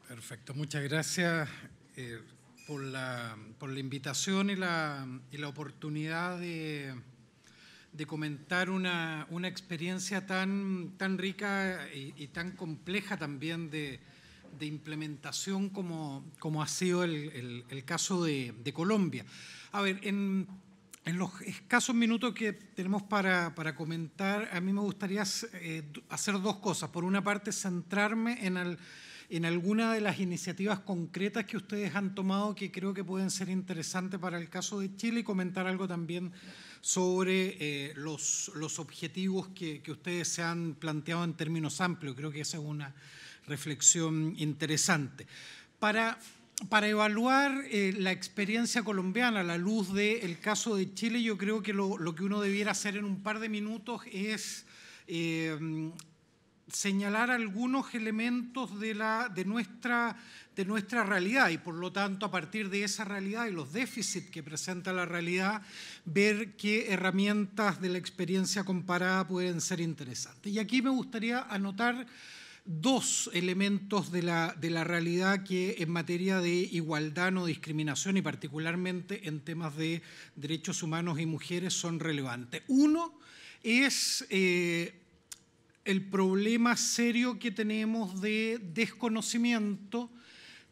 Perfecto, muchas gracias eh, por, la, por, la, invitación y la oportunidad de de comentar una, experiencia tan, tan rica y, tan compleja también de, implementación como, como, ha sido el, caso de, Colombia. A ver, en, los escasos minutos que tenemos para, comentar, a mí me gustaría eh, hacer dos cosas. Por una parte, centrarme en, en alguna de las iniciativas concretas que ustedes han tomado que creo que pueden ser interesantes para el caso de Chile y comentar algo también sobre eh, los, objetivos que, ustedes se han planteado en términos amplios. Creo que esa es una reflexión interesante. Para, para evaluar eh, la experiencia colombiana a la luz del el caso de Chile, yo creo que lo, que uno debiera hacer en un par de minutos es... Eh, señalar algunos elementos de, la, de nuestra de nuestra realidad y por lo tanto a partir de esa realidad y los déficits que presenta la realidad, ver qué herramientas de la experiencia comparada pueden ser interesantes. Y aquí me gustaría anotar dos elementos de la, realidad que en materia de igualdad, no discriminación y particularmente en temas de derechos humanos y mujeres son relevantes. Uno es... Eh, el problema serio que tenemos de desconocimiento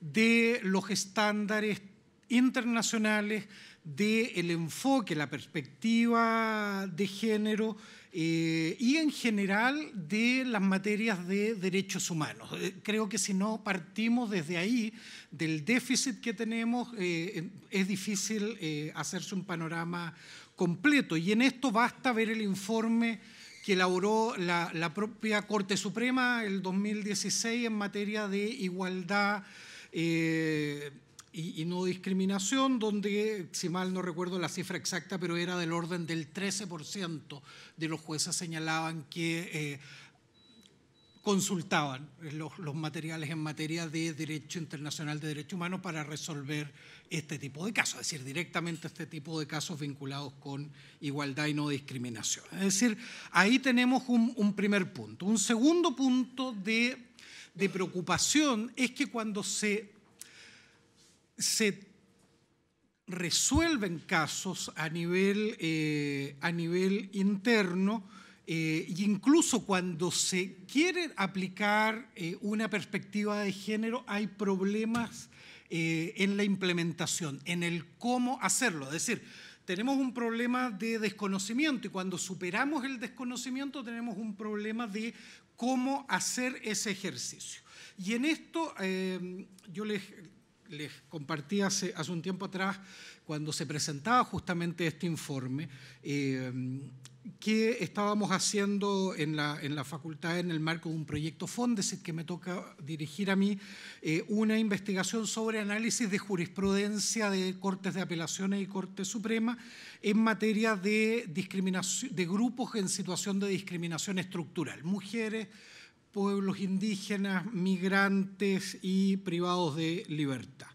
de los estándares internacionales, del enfoque, la perspectiva de género eh, y en general de las materias de derechos humanos. Eh, creo que si no partimos desde ahí, del déficit que tenemos, eh, es difícil hacerse un panorama completo. Y en esto basta ver el informe que elaboró la, la propia Corte Suprema el 2016 en materia de igualdad eh, y, no discriminación, donde, si mal no recuerdo la cifra exacta, pero era del orden del 13% de los jueces señalaban que... Eh, consultaban los, materiales en materia de derecho internacional de derechos humanos para resolver este tipo de casos, es decir, directamente este tipo de casos vinculados con igualdad y no discriminación. Es decir, ahí tenemos un primer punto. Un segundo punto de de preocupación es que cuando se, resuelven casos a nivel, eh, a nivel interno eh, e incluso cuando se quiere aplicar eh, una perspectiva de género hay problemas en la implementación, en el cómo hacerlo. Es decir, tenemos un problema de desconocimiento y cuando superamos el desconocimiento tenemos un problema de cómo hacer ese ejercicio. Y en esto eh, yo les, compartí hace, hace, un tiempo atrás, cuando se presentaba justamente este informe, eh, que estábamos haciendo en la, en la, facultad en el marco de un proyecto Fondesit que me toca dirigir a mí, eh, una investigación sobre análisis de jurisprudencia de Cortes de Apelaciones y Corte Suprema en materia de, discriminación, de grupos en situación de discriminación estructural, mujeres, pueblos indígenas, migrantes y privados de libertad.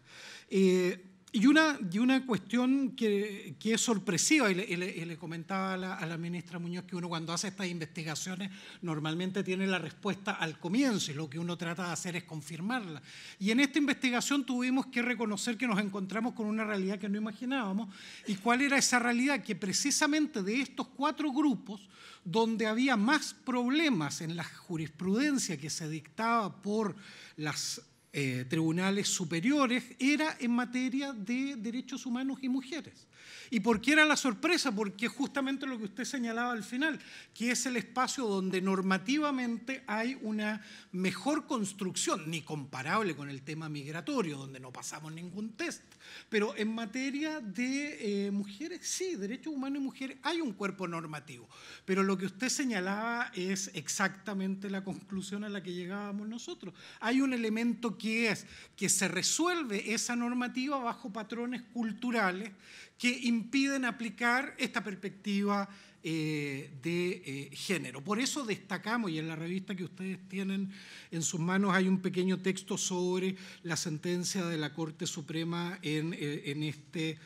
Eh, y una, y una cuestión que, es sorpresiva, y le, comentaba a la, a la, ministra Muñoz que uno cuando hace estas investigaciones normalmente tiene la respuesta al comienzo y lo que uno trata de hacer es confirmarla. Y en esta investigación tuvimos que reconocer que nos encontramos con una realidad que no imaginábamos. ¿Y cuál era esa realidad? Que precisamente de estos cuatro grupos, donde había más problemas en la jurisprudencia que se dictaba por las eh, tribunales superiores era en materia de derechos humanos y mujeres. ¿Y por qué era la sorpresa? Porque justamente lo que usted señalaba al final, que es el espacio donde normativamente hay una mejor construcción, ni comparable con el tema migratorio, donde no pasamos ningún test. Pero en materia de eh, mujeres, sí, derechos humanos y mujeres, hay un cuerpo normativo. Pero lo que usted señalaba es exactamente la conclusión a la que llegábamos nosotros. Hay un elemento que es que se resuelve esa normativa bajo patrones culturales que impiden aplicar esta perspectiva eh, de eh, género. Por eso destacamos, y en la revista que ustedes tienen en sus manos hay un pequeño texto sobre la sentencia de la Corte Suprema en, eh, este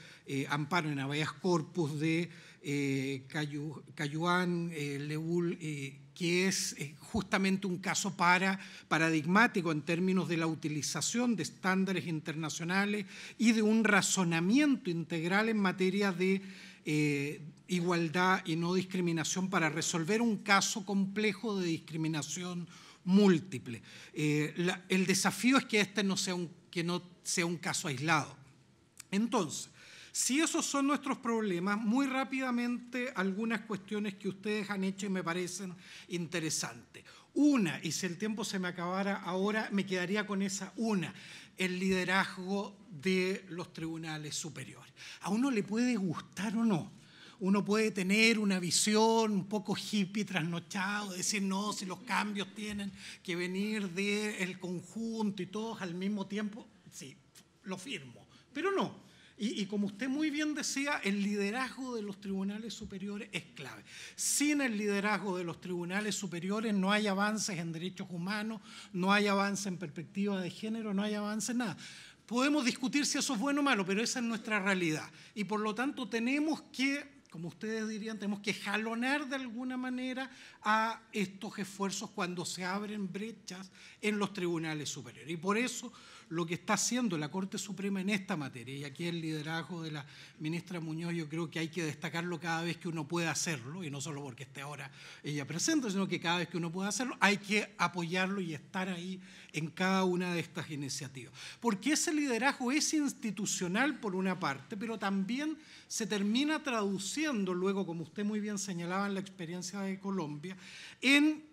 amparo, en Abayas corpus de Cayuán, Leul y que es eh, justamente un caso paradigmático en términos de la utilización de estándares internacionales y de un razonamiento integral en materia de eh, igualdad y no discriminación para resolver un caso complejo de discriminación múltiple. Eh, el desafío es que este no sea un, que no sea un caso aislado. Entonces, si esos son nuestros problemas, muy rápidamente algunas cuestiones que ustedes han hecho y me parecen interesantes. Una, y si el tiempo se me acabara ahora, me quedaría con esa una, el liderazgo de los tribunales superiores. A uno le puede gustar o no, uno puede tener una visión un poco hippie trasnochado, decir, no, si los cambios tienen que venir del el conjunto y todos al mismo tiempo, sí, lo firmo, pero no. Y, como usted muy bien decía, el liderazgo de los tribunales superiores es clave. Sin el liderazgo de los tribunales superiores no hay avances en derechos humanos, no hay avance en perspectiva de género, no hay avance en nada. Podemos discutir si eso es bueno o malo, pero esa es nuestra realidad. Y por lo tanto tenemos que como ustedes dirían, tenemos que jalonar de alguna manera a estos esfuerzos cuando se abren brechas en los tribunales superiores. Y por eso lo que está haciendo la Corte Suprema en esta materia, y aquí el liderazgo de la ministra Muñoz yo creo que hay que destacarlo cada vez que uno puede hacerlo, y no solo porque esté ahora ella presente, sino que cada vez que uno pueda hacerlo hay que apoyarlo y estar ahí en cada una de estas iniciativas. Porque ese liderazgo es institucional por una parte, pero también se termina traduciendo luego, como usted muy bien señalaba en la experiencia de Colombia, en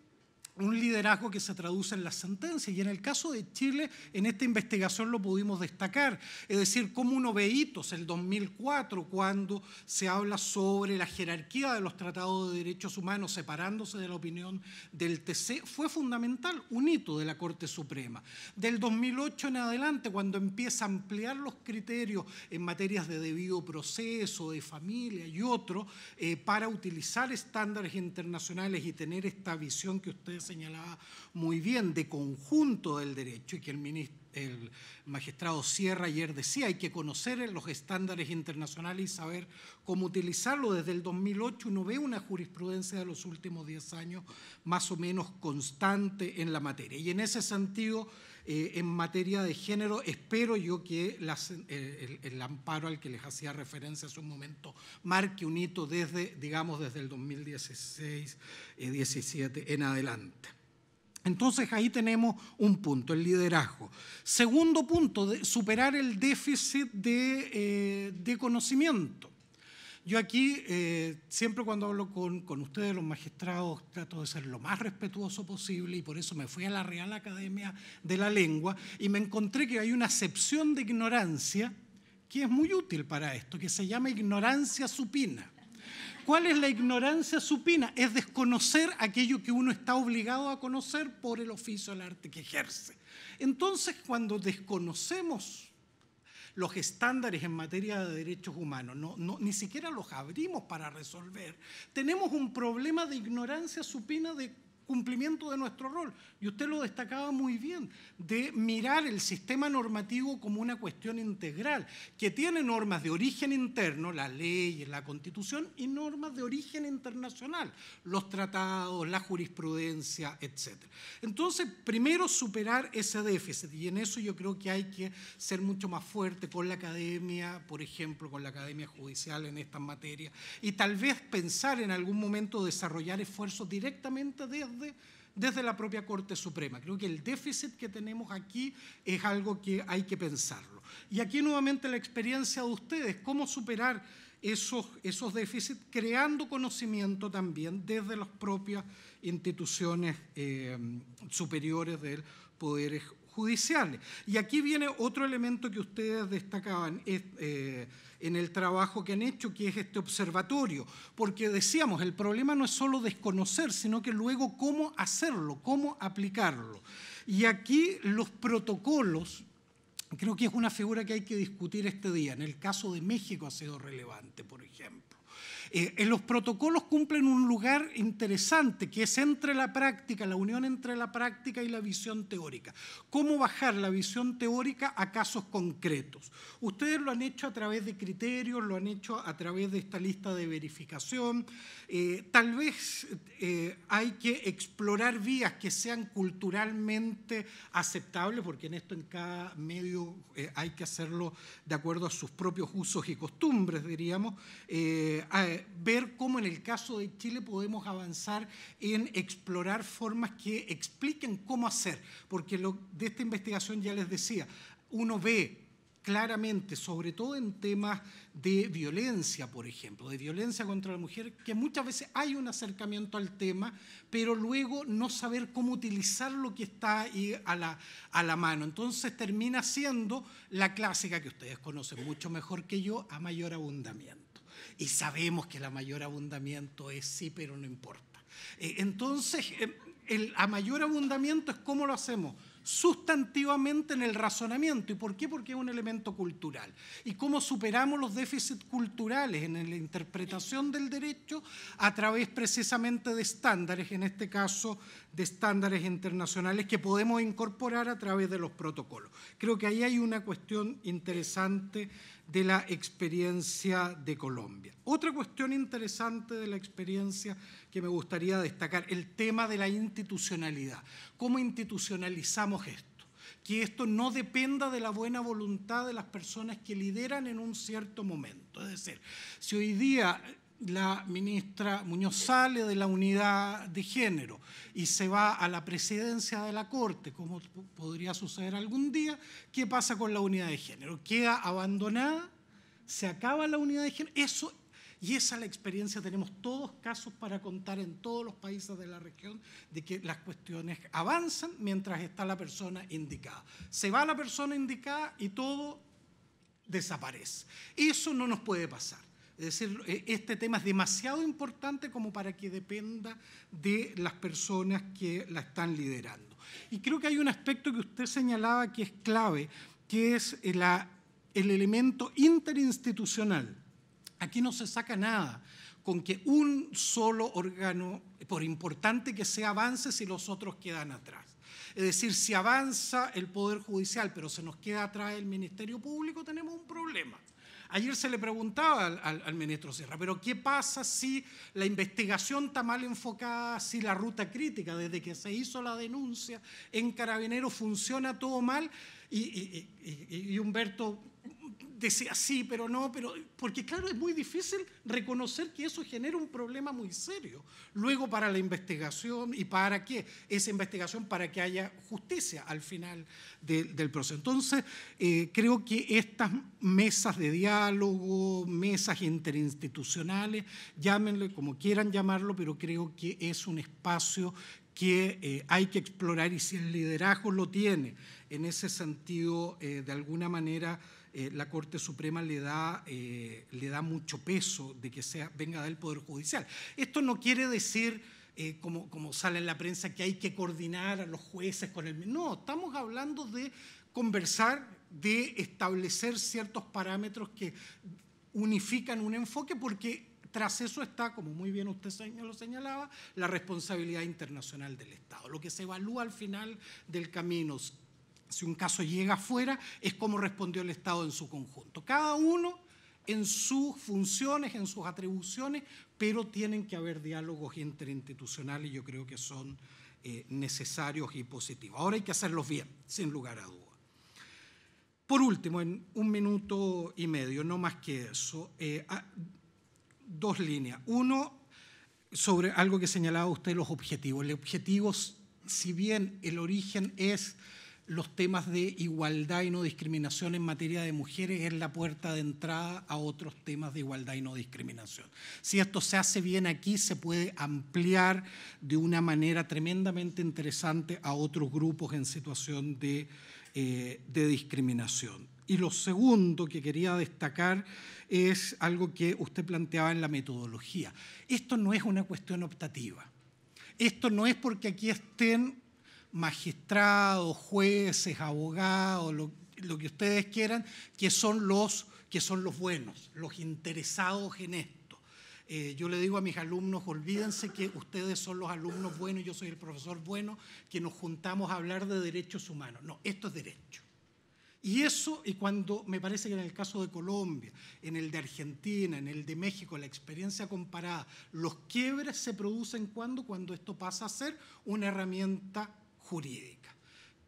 un liderazgo que se traduce en las sentencias. Y en el caso de Chile, en esta investigación lo pudimos destacar. Es decir, como ve hitos el 2004, cuando se habla sobre la jerarquía de los tratados de derechos humanos separándose de la opinión del TC, fue fundamental, un hito de la Corte Suprema. Del 2008 en adelante, cuando empieza a ampliar los criterios en materias de debido proceso, de familia y otro, eh, para utilizar estándares internacionales y tener esta visión que ustedes señalaba muy bien, de conjunto del derecho y que el, el magistrado Sierra ayer decía, hay que conocer los estándares internacionales y saber cómo utilizarlo. Desde el 2008 uno ve una jurisprudencia de los últimos 10 años más o menos constante en la materia. Y en ese sentido eh, en materia de género, espero yo que eh, el, amparo al que les hacía referencia hace un momento marque un hito desde, digamos, desde el 2016-17 eh, en adelante. Entonces ahí tenemos un punto, el liderazgo. Segundo punto, superar el déficit de conocimiento. Yo aquí, eh, siempre cuando hablo con, ustedes, los magistrados, trato de ser lo más respetuoso posible y por eso me fui a la Real Academia de la Lengua y me encontré que hay una acepción de ignorancia que es muy útil para esto, que se llama ignorancia supina. ¿Cuál es la ignorancia supina? Es desconocer aquello que uno está obligado a conocer por el oficio, del arte que ejerce. Entonces, cuando desconocemos los estándares en materia de derechos humanos, no, ni siquiera los abrimos para resolver, tenemos un problema de ignorancia supina de cumplimiento de nuestro rol. Y usted lo destacaba muy bien, de mirar el sistema normativo como una cuestión integral, que tiene normas de origen interno, las leyes, la constitución, y normas de origen internacional, los tratados, la jurisprudencia, etc. Entonces, primero superar ese déficit, y en eso yo creo que hay que ser mucho más fuerte con la academia, por ejemplo, con la academia judicial en estas materias, y tal vez pensar en algún momento desarrollar esfuerzos directamente desde desde, la propia Corte Suprema. Creo que el déficit que tenemos aquí es algo que hay que pensarlo. Y aquí nuevamente la experiencia de ustedes, cómo superar esos, esos déficits, creando conocimiento también desde las propias instituciones eh, superiores del poder y aquí viene otro elemento que ustedes destacaban eh, en el trabajo que han hecho, que es este observatorio, porque decíamos, el problema no es solo desconocer, sino que luego cómo hacerlo, cómo aplicarlo. Y aquí los protocolos, creo que es una figura que hay que discutir este día, en el caso de México ha sido relevante, por ejemplo. Eh, eh, los protocolos cumplen un lugar interesante, que es entre la práctica, la unión entre la práctica y la visión teórica. ¿Cómo bajar la visión teórica a casos concretos? Ustedes lo han hecho a través de criterios, lo han hecho a través de esta lista de verificación. Eh, tal vez hay que explorar vías que sean culturalmente aceptables, porque en esto en cada medio hay que hacerlo de acuerdo a sus propios usos y costumbres, diríamos ver cómo en el caso de Chile podemos avanzar en explorar formas que expliquen cómo hacer, porque lo, de esta investigación ya les decía, uno ve claramente, sobre todo en temas de violencia, por ejemplo, de violencia contra la mujer, que muchas veces hay un acercamiento al tema, pero luego no saber cómo utilizar lo que está ahí a la, a la mano. Entonces termina siendo la clásica que ustedes conocen mucho mejor que yo, a mayor abundamiento y sabemos que la mayor abundamiento es sí, pero no importa. Eh, entonces, eh, el mayor abundamiento es cómo lo hacemos sustantivamente en el razonamiento. ¿Y por qué? Porque es un elemento cultural. ¿Y cómo superamos los déficits culturales en la interpretación del derecho? A través precisamente de estándares, en este caso de estándares internacionales que podemos incorporar a través de los protocolos. Creo que ahí hay una cuestión interesante de la experiencia de Colombia. Otra cuestión interesante de la experiencia que me gustaría destacar, el tema de la institucionalidad. ¿Cómo institucionalizamos esto? Que esto no dependa de la buena voluntad de las personas que lideran en un cierto momento. Es decir, si hoy día la ministra Muñoz sale de la unidad de género y se va a la presidencia de la Corte, como podría suceder algún día, ¿qué pasa con la unidad de género? ¿Queda abandonada? ¿Se acaba la unidad de género? Eso y esa es la experiencia, tenemos todos casos para contar en todos los países de la región de que las cuestiones avanzan mientras está la persona indicada. Se va la persona indicada y todo desaparece. Eso no nos puede pasar. Es decir, eh, este tema es demasiado importante como para que dependa de las personas que la están liderando. Y creo que hay un aspecto que usted señalaba que es clave, que es el elemento interinstitucional. Aquí no se saca nada con que un solo órgano, por importante que sea, avance si los otros quedan atrás. Es decir, si avanza el Poder Judicial, pero se nos queda atrás el Ministerio Público, tenemos un problema. Ayer se le preguntaba al, ministro Sierra, pero ¿qué pasa si la investigación está mal enfocada, si la ruta crítica, desde que se hizo la denuncia en Carabinero, funciona todo mal? y Humberto decía sí, pero no, pero porque claro, es muy difícil reconocer que eso genera un problema muy serio. Luego para la investigación y para qué esa investigación para que haya justicia al final del proceso. Entonces, eh, creo que estas mesas de diálogo, mesas interinstitucionales, llámenle como quieran llamarlo, pero creo que es un espacio que eh, hay que explorar y si el liderazgo lo tiene, en ese sentido, eh, de alguna manera eh, la Corte Suprema le da, eh, le da mucho peso de que sea, venga del Poder Judicial. Esto no quiere decir, eh, como, como sale en la prensa, que hay que coordinar a los jueces con el... No, estamos hablando de conversar, de establecer ciertos parámetros que unifican un enfoque porque tras eso está, como muy bien usted lo señalaba, la responsabilidad internacional del Estado. Lo que se evalúa al final del camino, si un caso llega afuera, es como respondió el Estado en su conjunto. Cada uno en sus funciones, en sus atribuciones, pero tienen que haber diálogos interinstitucionales, yo creo que son eh, necesarios y positivos. Ahora hay que hacerlos bien, sin lugar a duda. Por último, en un minuto y medio, no más que eso, eh, ah, dos líneas. Uno, sobre algo que señalaba usted, los objetivos. Los objetivos, si bien el origen es los temas de igualdad y no discriminación en materia de mujeres es la puerta de entrada a otros temas de igualdad y no discriminación. Si esto se hace bien aquí, se puede ampliar de una manera tremendamente interesante a otros grupos en situación de, eh, discriminación. Y lo segundo que quería destacar es algo que usted planteaba en la metodología. Esto no es una cuestión optativa. Esto no es porque aquí estén magistrados, jueces, abogados, lo, que ustedes quieran, que son los, que son los buenos, los interesados en esto. Eh, yo le digo a mis alumnos, olvídense que ustedes son los alumnos buenos, yo soy el profesor bueno, que nos juntamos a hablar de derechos humanos. No, esto es derecho. Y eso, y cuando me parece que en el caso de Colombia, en el de Argentina, en el de México, la experiencia comparada, los quiebres se producen cuando, cuando esto pasa a ser una herramienta jurídica.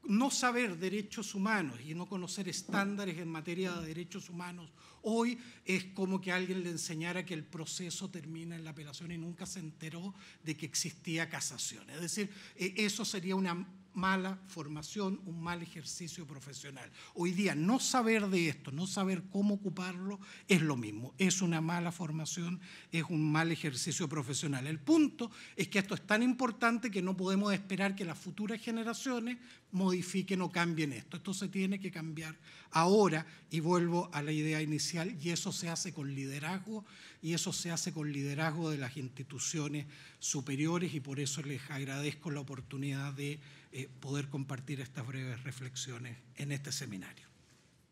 No saber derechos humanos y no conocer estándares en materia de derechos humanos hoy es como que alguien le enseñara que el proceso termina en la apelación y nunca se enteró de que existía casación. Es decir, e, eso sería una mala formación, un mal ejercicio profesional. Hoy día no saber de esto, no saber cómo ocuparlo, es lo mismo. Es una mala formación, es un mal ejercicio profesional. El punto es que esto es tan importante que no podemos esperar que las futuras generaciones modifiquen o cambien esto. Esto se tiene que cambiar ahora y vuelvo a la idea inicial y eso se hace con liderazgo y eso se hace con liderazgo de las instituciones superiores y por eso les agradezco la oportunidad de eh, poder compartir estas breves reflexiones en este seminario.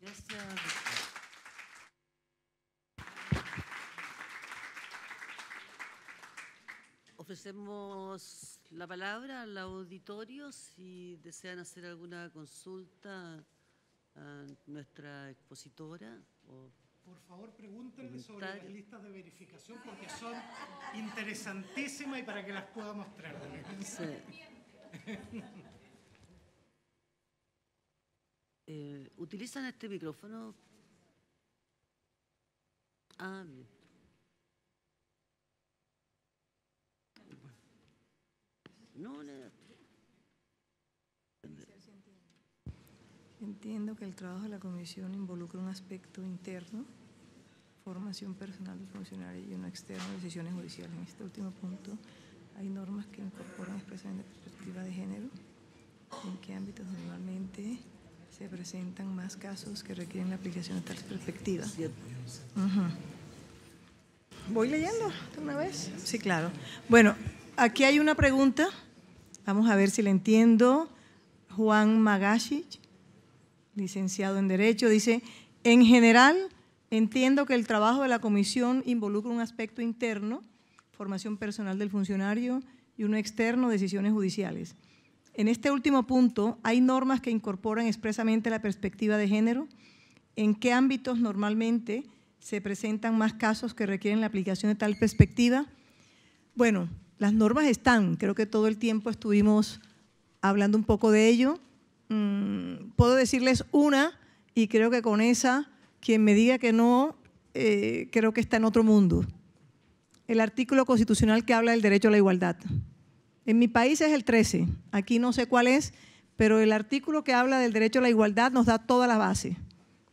Gracias. Ofrecemos la palabra al auditorio si desean hacer alguna consulta a nuestra expositora. por favor, pregúntenle sobre las listas de verificación porque son interesantísimas y para que las pueda mostrar. Eh, ¿Utilizan este micrófono? Ah, bien. Entiendo que el trabajo de la comisión involucra un aspecto interno, formación personal de funcionarios y uno externo, decisiones judiciales. En este último punto, hay normas que incorporan expresiones de perspectiva de género, en qué ámbitos normalmente se presentan más casos que requieren la aplicación de tal perspectiva. ¿Voy leyendo de una vez? Sí, claro. Bueno, aquí hay una pregunta. Vamos a ver si la entiendo. Juan Magashich, licenciado en Derecho, dice, en general entiendo que el trabajo de la comisión involucra un aspecto interno formación personal del funcionario y uno externo, decisiones judiciales. En este último punto, hay normas que incorporan expresamente la perspectiva de género. ¿En qué ámbitos normalmente se presentan más casos que requieren la aplicación de tal perspectiva? Bueno, las normas están, creo que todo el tiempo estuvimos hablando un poco de ello. Mm, puedo decirles una y creo que con esa, quien me diga que no, eh, creo que está en otro mundo el artículo constitucional que habla del derecho a la igualdad. En mi país es el 13, aquí no sé cuál es, pero el artículo que habla del derecho a la igualdad nos da toda la base.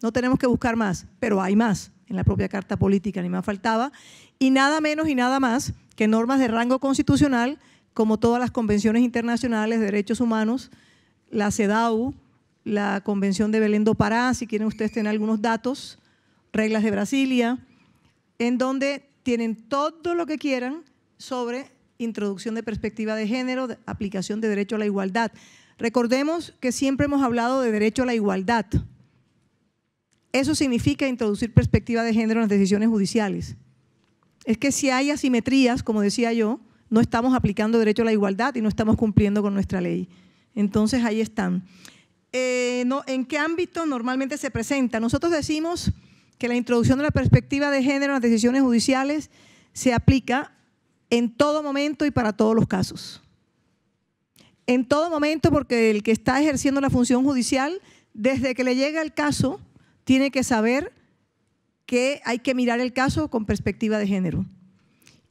No tenemos que buscar más, pero hay más en la propia Carta Política, ni más faltaba, y nada menos y nada más que normas de rango constitucional, como todas las convenciones internacionales de derechos humanos, la CEDAW, la Convención de Belén do Pará, si quieren ustedes tener algunos datos, reglas de Brasilia, en donde tienen todo lo que quieran sobre introducción de perspectiva de género, aplicación de derecho a la igualdad. Recordemos que siempre hemos hablado de derecho a la igualdad. Eso significa introducir perspectiva de género en las decisiones judiciales. Es que si hay asimetrías, como decía yo, no estamos aplicando derecho a la igualdad y no estamos cumpliendo con nuestra ley. Entonces ahí están. Eh, ¿En qué ámbito normalmente se presenta? Nosotros decimos que la introducción de la perspectiva de género en las decisiones judiciales se aplica en todo momento y para todos los casos. En todo momento porque el que está ejerciendo la función judicial, desde que le llega el caso, tiene que saber que hay que mirar el caso con perspectiva de género.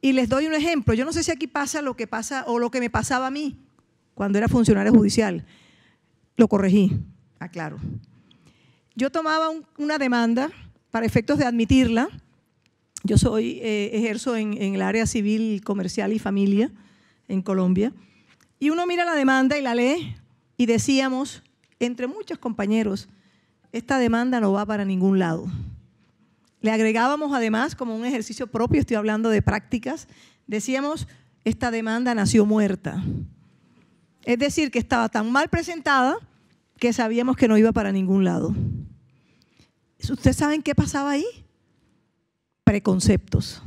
Y les doy un ejemplo. Yo no sé si aquí pasa lo que pasa o lo que me pasaba a mí cuando era funcionario judicial. Lo corregí, aclaro. Yo tomaba una demanda para efectos de admitirla, yo soy, eh, ejerzo en, en, el área civil, comercial y familia en Colombia. Y uno mira la demanda y la lee y decíamos, entre muchos compañeros, esta demanda no va para ningún lado. Le agregábamos además, como un ejercicio propio, estoy hablando de prácticas, decíamos, esta demanda nació muerta. Es decir, que estaba tan mal presentada que sabíamos que no iba para ningún lado. ¿Ustedes saben qué pasaba ahí? Preconceptos.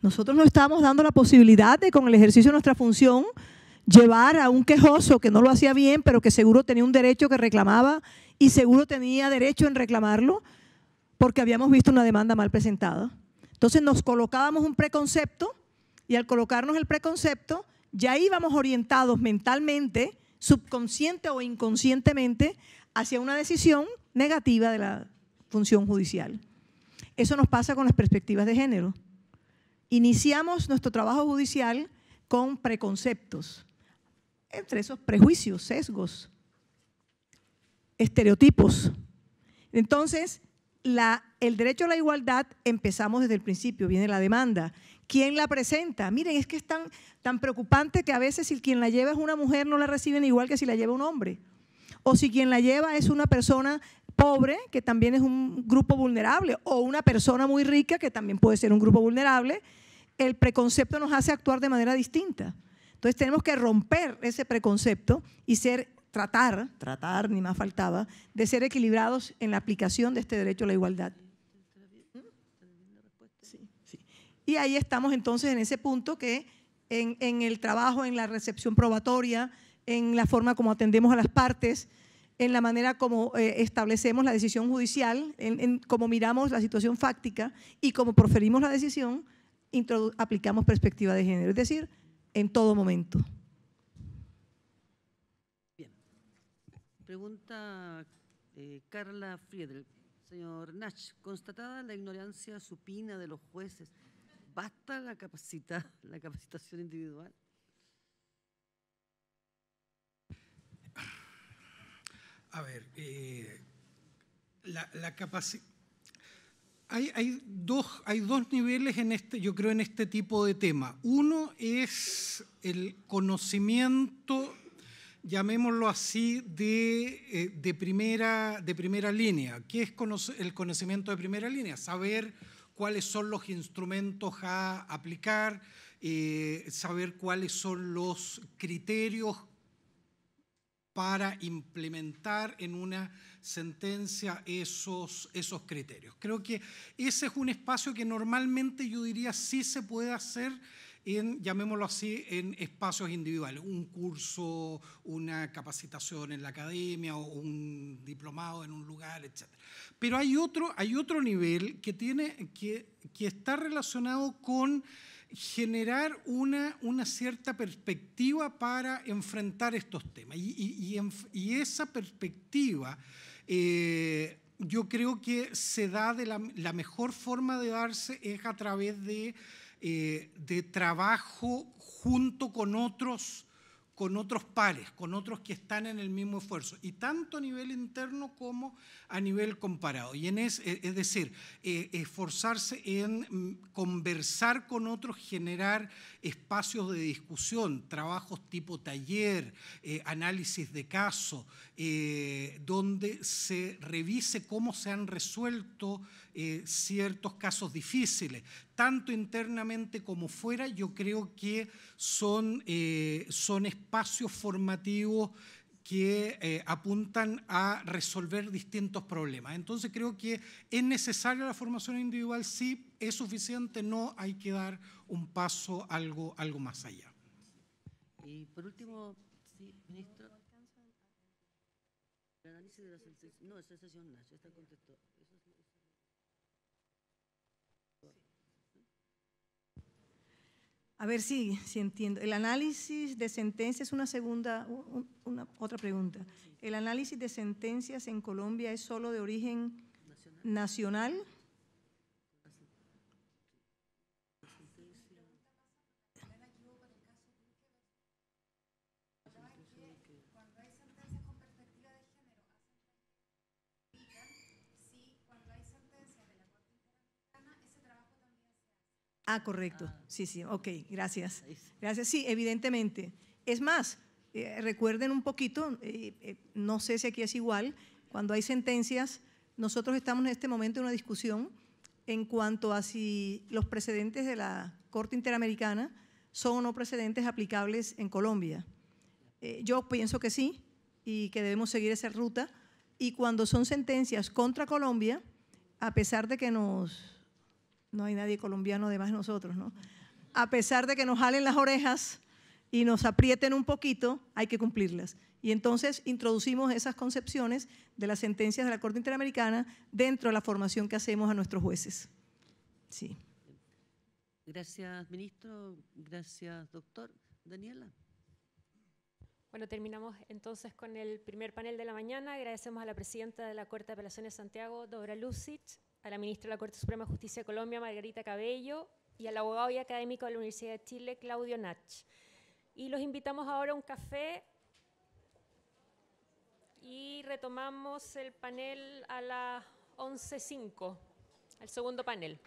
Nosotros no estábamos dando la posibilidad de, con el ejercicio de nuestra función, llevar a un quejoso que no lo hacía bien, pero que seguro tenía un derecho que reclamaba y seguro tenía derecho en reclamarlo, porque habíamos visto una demanda mal presentada. Entonces nos colocábamos un preconcepto y al colocarnos el preconcepto ya íbamos orientados mentalmente, subconsciente o inconscientemente, hacia una decisión negativa de la función judicial. Eso nos pasa con las perspectivas de género. Iniciamos nuestro trabajo judicial con preconceptos, entre esos prejuicios, sesgos, estereotipos. Entonces, el derecho a la igualdad empezamos desde el principio, viene la demanda. ¿Quién la presenta? Miren, es que es tan, tan preocupante que a veces si quien la lleva es una mujer no la reciben igual que si la lleva un hombre o si quien la lleva es una persona pobre, que también es un grupo vulnerable, o una persona muy rica, que también puede ser un grupo vulnerable, el preconcepto nos hace actuar de manera distinta. Entonces tenemos que romper ese preconcepto y ser tratar, tratar, ni más faltaba, de ser equilibrados en la aplicación de este derecho a la igualdad. Y ahí estamos entonces en ese punto que en el trabajo, en la recepción probatoria, en la forma como atendemos a las partes, en la manera como eh, establecemos la decisión judicial, en, cómo miramos la situación fáctica y cómo proferimos la decisión, aplicamos perspectiva de género, es decir, en todo momento. Bien. Pregunta eh, Carla Friedel. Señor Nash, constatada la ignorancia supina de los jueces, ¿basta la capacitación individual? A ver, eh, la, capacidad... Hay, dos, hay dos niveles en este, yo creo, en este tipo de tema. Uno es el conocimiento, llamémoslo así, de, eh, primera, de primera línea. ¿Qué es el conocimiento de primera línea? Saber cuáles son los instrumentos a aplicar, eh, saber cuáles son los criterios para implementar en una sentencia esos, esos criterios. Creo que ese es un espacio que normalmente yo diría sí se puede hacer en, llamémoslo así, en espacios individuales, un curso, una capacitación en la academia o un diplomado en un lugar, etc. Pero hay otro, hay otro nivel que, tiene, que, que está relacionado con generar una, una cierta perspectiva para enfrentar estos temas. Y, esa perspectiva eh, yo creo que se da de la, mejor forma de darse es a través de, eh, de trabajo junto con otros con otros pares, con otros que están en el mismo esfuerzo, y tanto a nivel interno como a nivel comparado. Y en es, e, es decir, eh, esforzarse en mm, conversar con otros, generar espacios de discusión, trabajos tipo taller, eh, análisis de caso, eh, donde se revise cómo se han resuelto eh, ciertos casos difíciles, tanto internamente como fuera, yo creo que son, son espacios formativos que apuntan a resolver distintos problemas. Entonces creo que es necesaria la formación individual, sí, ¿Es suficiente? No, hay que dar un paso algo, algo más allá. Y por último, sí, ministro. El análisis de la no, es está A ver si, si, entiendo. El análisis de sentencias es una segunda, una, otra pregunta. ¿El análisis de sentencias en Colombia es solo de origen nacional? Ah, correcto. Ah. Sí, sí, ok, gracias. Gracias, sí, evidentemente. Es más, eh, recuerden un poquito, eh, eh, no sé si aquí es igual, cuando hay sentencias, nosotros estamos en este momento en una discusión en cuanto a si los precedentes de la Corte Interamericana son o no precedentes aplicables en Colombia. yo pienso que sí y que debemos seguir esa ruta. Y cuando son sentencias contra Colombia, a pesar de que nos no hay nadie colombiano además de nosotros, ¿no? A pesar de que nos jalen las orejas y nos aprieten un poquito, hay que cumplirlas. Y entonces introducimos esas concepciones de las sentencias de la Corte Interamericana dentro de la formación que hacemos a nuestros jueces. Sí. Gracias, ministro. Gracias, doctor. Daniela. Bueno, terminamos entonces con el primer panel de la mañana. Agradecemos a la presidenta de la Corte de Apelaciones Santiago, Dora Lucic, a la ministra de la Corte Suprema de Justicia de Colombia, Margarita Cabello, y al abogado y académico de la Universidad de Chile, Claudio Nach. Y los invitamos ahora a un café y retomamos el panel a las 11.05, al segundo panel.